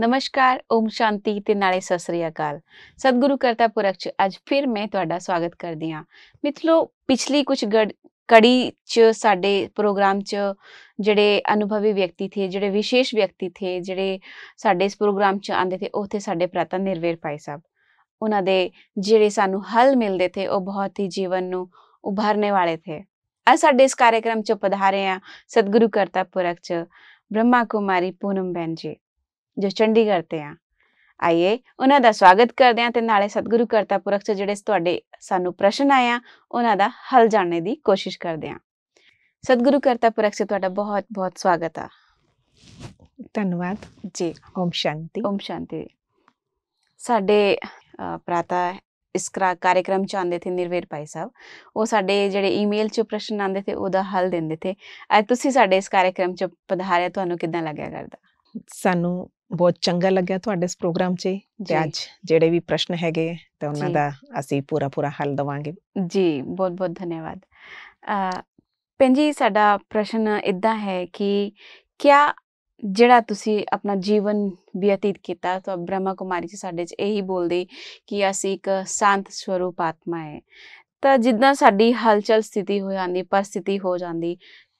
ਨਮਸਕਾਰ ਓਮ ਸ਼ਾਂਤੀ ਤੇ ਨਾਲੇ ਸਤਿ ਸ੍ਰੀ ਅਕਾਲ ਸਤਿਗੁਰੂ ਕਰਤਾ ਪੁਰਖ ਚ ਅੱਜ ਫਿਰ ਮੈਂ ਤੁਹਾਡਾ ਸਵਾਗਤ ਕਰਦੀ ਆ ਮਿੱਥਲੋ ਪਿਛਲੀ ਕੁਝ ਕੜੀ ਚ ਸਾਡੇ ਪ੍ਰੋਗਰਾਮ ਚ ਜਿਹੜੇ ਅਨੁਭਵੀ ਵਿਅਕਤੀ ਥੇ ਜਿਹੜੇ ਵਿਸ਼ੇਸ਼ ਵਿਅਕਤੀ ਥੇ ਜਿਹੜੇ ਸਾਡੇ ਇਸ ਪ੍ਰੋਗਰਾਮ ਚ ਆਂਦੇ ਥੇ ਉਥੇ ਸਾਡੇ ਪ੍ਰਤਨ ਨਿਰਵੇਰ ਭਾਈ ਸਾਹਿਬ ਉਹਨਾਂ ਦੇ ਜਿਹੜੇ ਸਾਨੂੰ ਹਲ ਮਿਲਦੇ ਥੇ ਉਹ ਬਹੁਤ ਹੀ ਜੀਵਨ ਨੂੰ ਉਭਾਰਨੇ ਵਾਲੇ ਥੇ ਅੱਜ ਸਾਡੇ ਇਸ ਕਾਰਜਕ੍ਰਮ ਚ ਪਧਾਰੇ ਆ ਸਤਿਗੁਰੂ ਕਰਤਾ ਪੁਰਖ ਚ ਬ੍ਰਹਮਾ ਕੁਮਾਰੀ ਪੂਨਮ ਬੈਨ ਜੀ ਜੋ ਚੰਡੀਗੜ੍ਹ ਤੇ ਆ ਆਈਏ ਉਹਨਾਂ ਦਾ ਸਵਾਗਤ ਕਰਦੇ ਆ ਤੇ ਨਾਲੇ ਸਤਿਗੁਰੂ ਕਰਤਾ ਪੁਰਖ ਚ ਜਿਹੜੇ ਤੁਹਾਡੇ ਸਾਨੂੰ ਪ੍ਰਸ਼ਨ ਆਇਆ ਉਹਨਾਂ ਦਾ ਹੱਲ ਜਾਣਨ ਦੀ ਕੋਸ਼ਿਸ਼ ਕਰਦੇ ਆ ਸਤਿਗੁਰੂ ਕਰਤਾ ਪੁਰਖ ਚ ਤੁਹਾਡਾ ਬਹੁਤ ਬਹੁਤ ਸਵਾਗਤ ਆ ਧੰਨਵਾਦ ਜੀ ਓਮ ਸ਼ਾਂਤੀ ਓਮ ਸ਼ਾਂਤੀ ਸਾਡੇ ਪ੍ਰਾਤਾ ਇਸ ਕਾਰਜਕ੍ਰਮ ਚ ਆਉਂਦੇ ਥੇ ਨਿਰਵੇਰ ਭਾਈ ਸਾਹਿਬ ਉਹ ਸਾਡੇ ਜਿਹੜੇ ਈਮੇਲ ਚ ਪ੍ਰਸ਼ਨ ਆਂਦੇ ਥੇ ਉਹਦਾ ਹੱਲ ਦਿੰਦੇ ਥੇ ਅੱਜ ਤੁਸੀਂ ਸਾਡੇ ਇਸ ਕਾਰਜਕ੍ਰਮ ਚ ਪਧਾਰਿਆ ਤੁਹਾਨੂੰ ਕਿਦਾਂ ਲੱਗਿਆ ਕਰਦਾ ਸਾਨੂੰ ਬਹੁਤ ਚੰਗਾ ਲੱਗਿਆ ਤੁਹਾਡੇ ਇਸ ਪ੍ਰੋਗਰਾਮ 'ਚ ਤੇ ਅੱਜ ਜਿਹੜੇ ਵੀ ਪ੍ਰਸ਼ਨ ਹੈਗੇ ਤੇ ਉਹਨਾਂ ਦਾ ਅਸੀਂ ਪੂਰਾ ਪੂਰਾ ਹੱਲ ਦਵਾਂਗੇ ਜੀ ਬਹੁਤ ਬਹੁਤ ਧੰਨਵਾਦ ਪੈਂਜੀ ਸਾਡਾ ਪ੍ਰਸ਼ਨ ਇਦਾਂ ਹੈ ਕਿ ਕਿਆ ਜਿਹੜਾ ਤੁਸੀਂ ਆਪਣਾ ਜੀਵਨ ਬਤੀਤ ਕੀਤਾ ਤਾਂ ਬ੍ਰਹਮਾ ਕੁਮਾਰੀ ਜੀ ਸਾਡੇ 'ਚ ਇਹੀ ਬੋਲਦੇ ਕਿ ਅਸੀਂ ਇੱਕ ਸ਼ਾਂਤ ਸਵਰੂਪ ਆਤਮਾ ਹੈ ਤਾਂ ਜਿੱਦਾਂ ਸਾਡੀ ਹਲਚਲ ਸਥਿਤੀ ਹੋ ਜਾਂਦੀ ਪਰਸਥਿਤੀ ਹੋ ਜਾਂਦੀ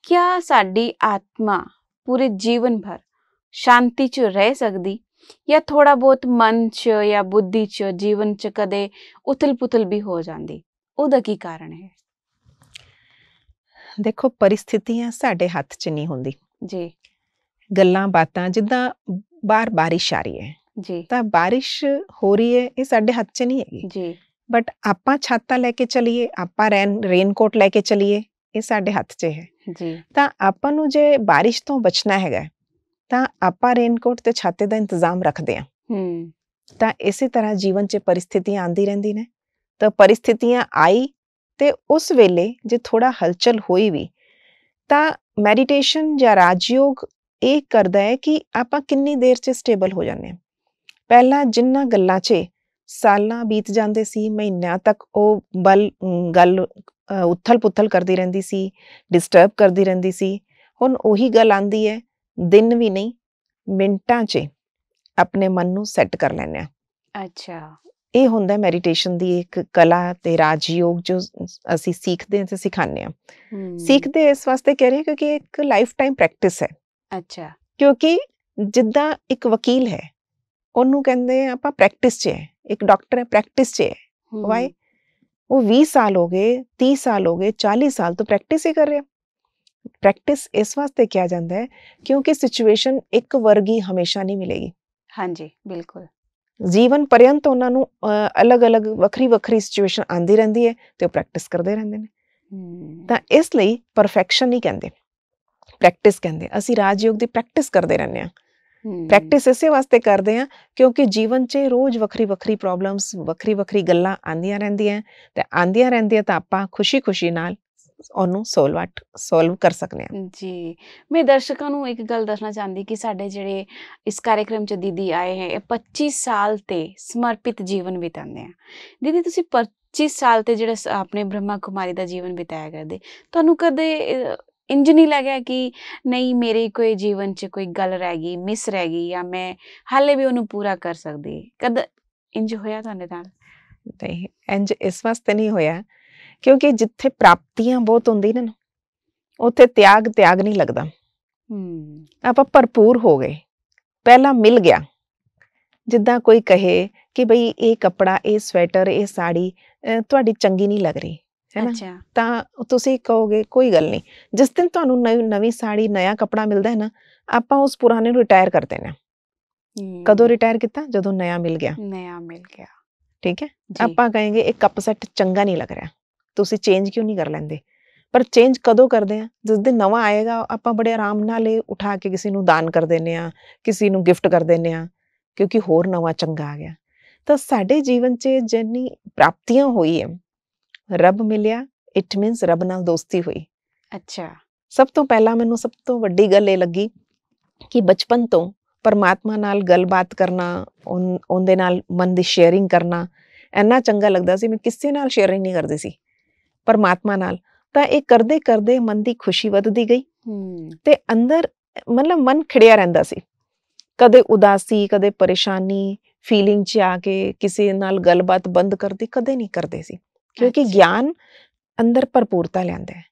ਕਿਆ ਸਾਡੀ ਆਤਮਾ ਪੂਰੇ ਜੀਵਨ ਭਰ ਸ਼ਾਂਤੀ 'ਚ ਰਹਿ ਸਕਦੀ ਜਾਂ ਥੋੜਾ ਬਹੁਤ ਮਨ 'ਚ ਜਾਂ ਬੁੱਧੀ 'ਚ ਜੀਵਨ 'ਚ ਕਦੇ ਉਥਲ-ਪੁਥਲ ਵੀ ਹੋ ਜਾਂਦੀ ਉਹਦਾ ਕੀ ਕਾਰਨ ਹੈ ਦੇਖੋ ਪਰਿਸਥਿਤੀਆਂ ਸਾਡੇ ਹੱਥ 'ਚ ਨਹੀਂ ਹੁੰਦੀ ਜੀ ਗੱਲਾਂ ਬਾਤਾਂ ਜਿੱਦਾਂ ਬਾਰ ਬਾਰਿਸ਼ ਆ ਰਹੀ ਹੈ ਜੀ ਤਾਂ ਬਾਰਿਸ਼ ਹੋ ਰਹੀ ਹੈ ਇਹ ਸਾਡੇ ਹੱਥ 'ਚ ਨਹੀਂ ਹੈਗੀ ਜੀ ਬਟ ਆਪਾਂ ਛਾਤਾ ਲੈ ਕੇ ਚਲੀਏ ਆਪਾਂ ਰੇਨ ਰੇਨਕੋਟ ਲੈ ਕੇ ਚਲੀਏ ਇਹ ਸਾਡੇ ਹੱਥ 'ਚ ਹੈ ਜੀ ਤਾਂ ਆਪਾਂ ਨੂੰ ਜੇ ਬਾਰਿਸ਼ ਤੋਂ ਬਚਣਾ ਹੈਗਾ ਤਾਂ ਆਪਾਂ ਰੇਨਕੋਟ ਤੇ ਛਾਤੇ ਦਾ ਇੰਤਜ਼ਾਮ ਰੱਖਦੇ ਆ ਹੂੰ ਤਾਂ ਇਸੇ ਤਰ੍ਹਾਂ ਜੀਵਨ 'ਚ ਪਰਿਸਥਿਤੀਆਂ ਆਂਦੀ ਰਹਿੰਦੀ ਨੇ ਤਾਂ ਪਰਿਸਥਿਤੀਆਂ ਆਈ ਤੇ ਉਸ ਵੇਲੇ ਜੇ ਥੋੜਾ ਹਲਚਲ ਹੋਈ ਵੀ ਤਾਂ ਮੈਡੀਟੇਸ਼ਨ ਜਾਂ ਰਾਜਯੋਗ ਇਹ ਕਰਦਾ ਹੈ ਕਿ ਆਪਾਂ ਕਿੰਨੀ ਦੇਰ 'ਚ ਸਟੇਬਲ ਹੋ ਜਾਂਦੇ ਆ ਪਹਿਲਾਂ ਜਿੰਨਾ ਗੱਲਾਂ 'ਚ ਸਾਲਾਂ ਬੀਤ ਜਾਂਦੇ ਸੀ ਮਹੀਨਿਆਂ ਤੱਕ ਉਹ ਬਲ ਗੱਲ ਉਥਲ-ਪੁਥਲ ਕਰਦੀ ਰਹਿੰਦੀ ਸੀ ਡਿਸਟਰਬ ਕਰਦੀ ਰਹਿੰਦੀ ਸੀ ਹੁਣ ਉਹੀ ਗੱਲ ਆਂਦੀ ਹੈ ਦਿਨ ਵੀ ਨਹੀਂ ਮਿੰਟਾਂ 'ਚ ਆਪਣੇ ਮਨ ਨੂੰ ਸੈੱਟ ਕਰ ਲੈਂਦੇ ਆ ਅੱਛਾ ਇਹ ਹੁੰਦਾ ਹੈ ਮੈਡੀਟੇਸ਼ਨ ਦੀ ਇੱਕ ਕਲਾ ਤੇ ਰਾਜਯੋਗ ਜੋ ਅਸੀਂ ਸਿੱਖਦੇ ਹਾਂ ਤੇ ਸਿਖਾਉਂਦੇ ਆ ਸਿੱਖਦੇ ਇਸ ਵਾਸਤੇ ਕਹਿ ਰਹੇ ਕਿਉਂਕਿ ਇੱਕ ਲਾਈਫ ਟਾਈਮ ਪ੍ਰੈਕਟਿਸ ਹੈ ਅੱਛਾ ਕਿਉਂਕਿ ਜਿੱਦਾਂ ਇੱਕ ਵਕੀਲ ਹੈ ਉਹਨੂੰ ਕਹਿੰਦੇ ਆ ਆਪਾਂ ਪ੍ਰੈਕਟਿਸ 'ਚ ਹੈ ਇੱਕ ਡਾਕਟਰ ਹੈ ਪ੍ਰੈਕਟਿਸ 'ਚ ਹੈ ਵਾਈ ਉਹ 20 ਸਾਲ ਹੋ ਗਏ 30 ਸਾਲ ਹੋ ਗਏ 40 ਸਾਲ ਤੋਂ ਪ੍ਰੈਕਟਿਸ ਹੀ ਕਰ ਰਿਹਾ ਪ੍ਰੈਕਟਿਸ ਇਸ ਵਾਸਤੇ ਕਿਹਾ ਜਾਂਦਾ ਹੈ ਕਿਉਂਕਿ ਸਿਚੁਏਸ਼ਨ ਇੱਕ ਵਰਗੀ ਹਮੇਸ਼ਾ ਨਹੀਂ ਮਿਲੇਗੀ ਹਾਂਜੀ ਬਿਲਕੁਲ ਜੀਵਨ ਪਰਯੰਤ ਉਹਨਾਂ ਨੂੰ ਅਲੱਗ-ਅਲੱਗ ਵੱਖਰੀ-ਵੱਖਰੀ ਸਿਚੁਏਸ਼ਨ ਆਂਦੀ ਰਹਿੰਦੀ ਹੈ ਤੇ ਉਹ ਪ੍ਰੈਕਟਿਸ ਕਰਦੇ ਰਹਿੰਦੇ ਨੇ ਤਾਂ ਇਸ ਲਈ ਪਰਫੈਕਸ਼ਨ ਨਹੀਂ ਕਹਿੰਦੇ ਪ੍ਰੈਕਟਿਸ ਕਹਿੰਦੇ ਅਸੀਂ ਰਾਜਯੋਗ ਦੀ ਪ੍ਰੈਕਟਿਸ ਕਰਦੇ ਰਹਿੰਦੇ ਆ ਪ੍ਰੈਕਟਿਸ ਇਸੇ ਵਾਸਤੇ ਕਰਦੇ ਆ ਕਿਉਂਕਿ ਜੀਵਨ 'ਚ ਰੋਜ਼ ਵੱਖਰੀ-ਵੱਖਰੀ ਪ੍ਰੋਬਲਮਸ ਵੱਖਰੀ-ਵੱਖਰੀ ਗੱਲਾਂ ਆਂਦੀਆਂ ਰਹਿੰਦੀਆਂ ਤੇ ਆਂਦੀਆਂ ਰਹਿੰਦੀਆਂ ਤਾਂ ਆਪਾਂ ਖੁਸ਼ੀ-ਖੁਸ਼ੀ ਨਾਲ ਉਹਨੂੰ ਸੋਲਵ ਸੋਲਵ ਕਰ ਸਕਨੇ ਆ ਜੀ ਮੈਂ ਦਰਸ਼ਕਾਂ ਨੂੰ ਇੱਕ ਗੱਲ ਦੱਸਣਾ ਚਾਹੁੰਦੀ ਕਿ ਸਾਡੇ ਜਿਹੜੇ ਇਸ ਕਾਰਜਕ੍ਰਮ ਚ ਦੀਦੀ ਆਏ ਹੈ 25 ਸਾਲ ਤੇ ਸਮਰਪਿਤ ਜੀਵਨ ਬਿਤਾਉਂਦੇ ਆ ਦੀਦੀ ਤੁਸੀਂ 25 ਸਾਲ ਤੇ ਜਿਹੜਾ ਆਪਣੇ ਬ੍ਰਹਮਾ ਕੁਮਾਰੀ ਦਾ ਜੀਵਨ ਬਿਤਾਇਆ ਕਰਦੇ ਤੁਹਾਨੂੰ ਕਦੇ ਇੰਜ ਨਹੀਂ ਲੱਗਿਆ ਕਿ ਨਹੀਂ ਮੇਰੇ ਕੋਈ ਜੀਵਨ 'ਚ ਕੋਈ ਗੱਲ ਰਹਿ ਗਈ ਮਿਸ ਰਹਿ ਗਈ ਜਾਂ ਮੈਂ ਹਾਲੇ ਵੀ ਉਹਨੂੰ ਪੂਰਾ ਕਰ ਸਕਦੀ ਕਦ ਇੰਜ ਹੋਇਆ ਤੁਹਾਡੇ ਨਾਲ ਨਹੀਂ ਇੰਜ ਇਸ ਵਾਸਤੇ ਨਹੀਂ ਹੋਇਆ ਕਿਉਂਕਿ ਜਿੱਥੇ ਪ੍ਰਾਪਤੀਆਂ ਬਹੁਤ ਹੁੰਦੀਆਂ ਨੇ ਉੱਥੇ ਤਿਆਗ ਤਿਆਗ ਨਹੀਂ ਲੱਗਦਾ ਹੂੰ ਆਪਾਂ ਭਰਪੂਰ ਹੋ ਗਏ ਪਹਿਲਾਂ ਮਿਲ ਗਿਆ ਜਿੱਦਾਂ ਕੋਈ ਕਹੇ ਕਿ ਭਈ ਇਹ ਕਪੜਾ ਇਹ ਸਵੈਟਰ ਇਹ ਸਾੜੀ ਤੁਹਾਡੀ ਚੰਗੀ ਨਹੀਂ ਲੱਗ ਰਹੀ ਹੈ ਨਾ ਤਾਂ ਤੁਸੀਂ ਕਹੋਗੇ ਕੋਈ ਗੱਲ ਨਹੀਂ ਜਿਸ ਦਿਨ ਤੁਹਾਨੂੰ ਨਵੀਂ ਸਾੜੀ ਨਵਾਂ ਕਪੜਾ ਮਿਲਦਾ ਹੈ ਨਾ ਆਪਾਂ ਉਸ ਪੁਰਾਣੇ ਨੂੰ ਰਿਟਾਇਰ ਕਰ ਦੇਣਾ ਕਦੋਂ ਰਿਟਾਇਰ ਕੀਤਾ ਜਦੋਂ ਨਵਾਂ ਮਿਲ ਗਿਆ ਨਵਾਂ ਮਿਲ ਗਿਆ ਠੀਕ ਹੈ ਆਪਾਂ ਕਹਾਂਗੇ ਇਹ ਕੱਪ ਸੈੱਟ ਚੰਗਾ ਨਹੀਂ ਲੱਗ ਰਿਹਾ ਤੁਸੀਂ ਚੇਂਜ ਕਿਉਂ ਨਹੀਂ ਕਰ ਲੈਂਦੇ ਪਰ ਚੇਂਜ ਕਦੋਂ ਕਰਦੇ ਆ ਜਿਸ ਦਿਨ ਨਵਾਂ ਆਏਗਾ ਆਪਾਂ ਬੜੇ ਆਰਾਮ ਨਾਲ ਇਹ ਉਠਾ ਕੇ ਕਿਸੇ ਨੂੰ ਦਾਨ ਕਰ ਦਿੰਨੇ ਆ ਕਿਸੇ ਨੂੰ ਗਿਫਟ ਕਰ ਦਿੰਨੇ ਆ ਕਿਉਂਕਿ ਹੋਰ ਨਵਾਂ ਚੰਗਾ ਆ ਗਿਆ ਤਾਂ ਸਾਡੇ ਜੀਵਨ 'ਚ ਜਿੰਨੀ ਪ੍ਰਾਪਤੀਆਂ ਹੋਈ ਹੈ ਰੱਬ ਮਿਲਿਆ ਇਟ ਮੀਨਸ ਰੱਬ ਨਾਲ ਦੋਸਤੀ ਹੋਈ ਅੱਛਾ ਸਭ ਤੋਂ ਪਹਿਲਾਂ ਮੈਨੂੰ ਸਭ ਤੋਂ ਵੱਡੀ ਗੱਲ ਇਹ ਲੱਗੀ ਕਿ ਬਚਪਨ ਤੋਂ ਪਰਮਾਤਮਾ ਨਾਲ ਗੱਲਬਾਤ ਕਰਨਾ ਉਹਦੇ ਨਾਲ ਮਨ ਦੀ ਸ਼ੇਅਰਿੰਗ ਕਰਨਾ ਇੰਨਾ ਚੰਗਾ ਲੱਗਦਾ ਸੀ ਮੈਂ ਕਿਸੇ ਨਾਲ ਸ਼ੇਅਰਿੰਗ ਨਹੀਂ ਕਰਦੀ ਸੀ ਪਰਮਾਤਮਾ ਨਾਲ ਤਾਂ ਇਹ ਕਰਦੇ ਕਰਦੇ ਮਨ ਦੀ ਖੁਸ਼ੀ ਵੱਧਦੀ ਗਈ ਤੇ ਅੰਦਰ ਮਤਲਬ ਮਨ ਖੜਿਆ ਰਹਿੰਦਾ ਸੀ ਕਦੇ ਉਦਾਸੀ ਕਦੇ ਪਰੇਸ਼ਾਨੀ ਫੀਲਿੰਗ 'ਚ ਆ ਕੇ ਕਿਸੇ ਨਾਲ ਗੱਲਬਾਤ ਬੰਦ ਕਰਦੀ ਕਦੇ ਨਹੀਂ ਕਰਦੇ ਸੀ ਕਿਉਂਕਿ ਗਿਆਨ ਅੰਦਰ ਭਰਪੂਰਤਾ ਲਿਆਂਦਾ ਹੈ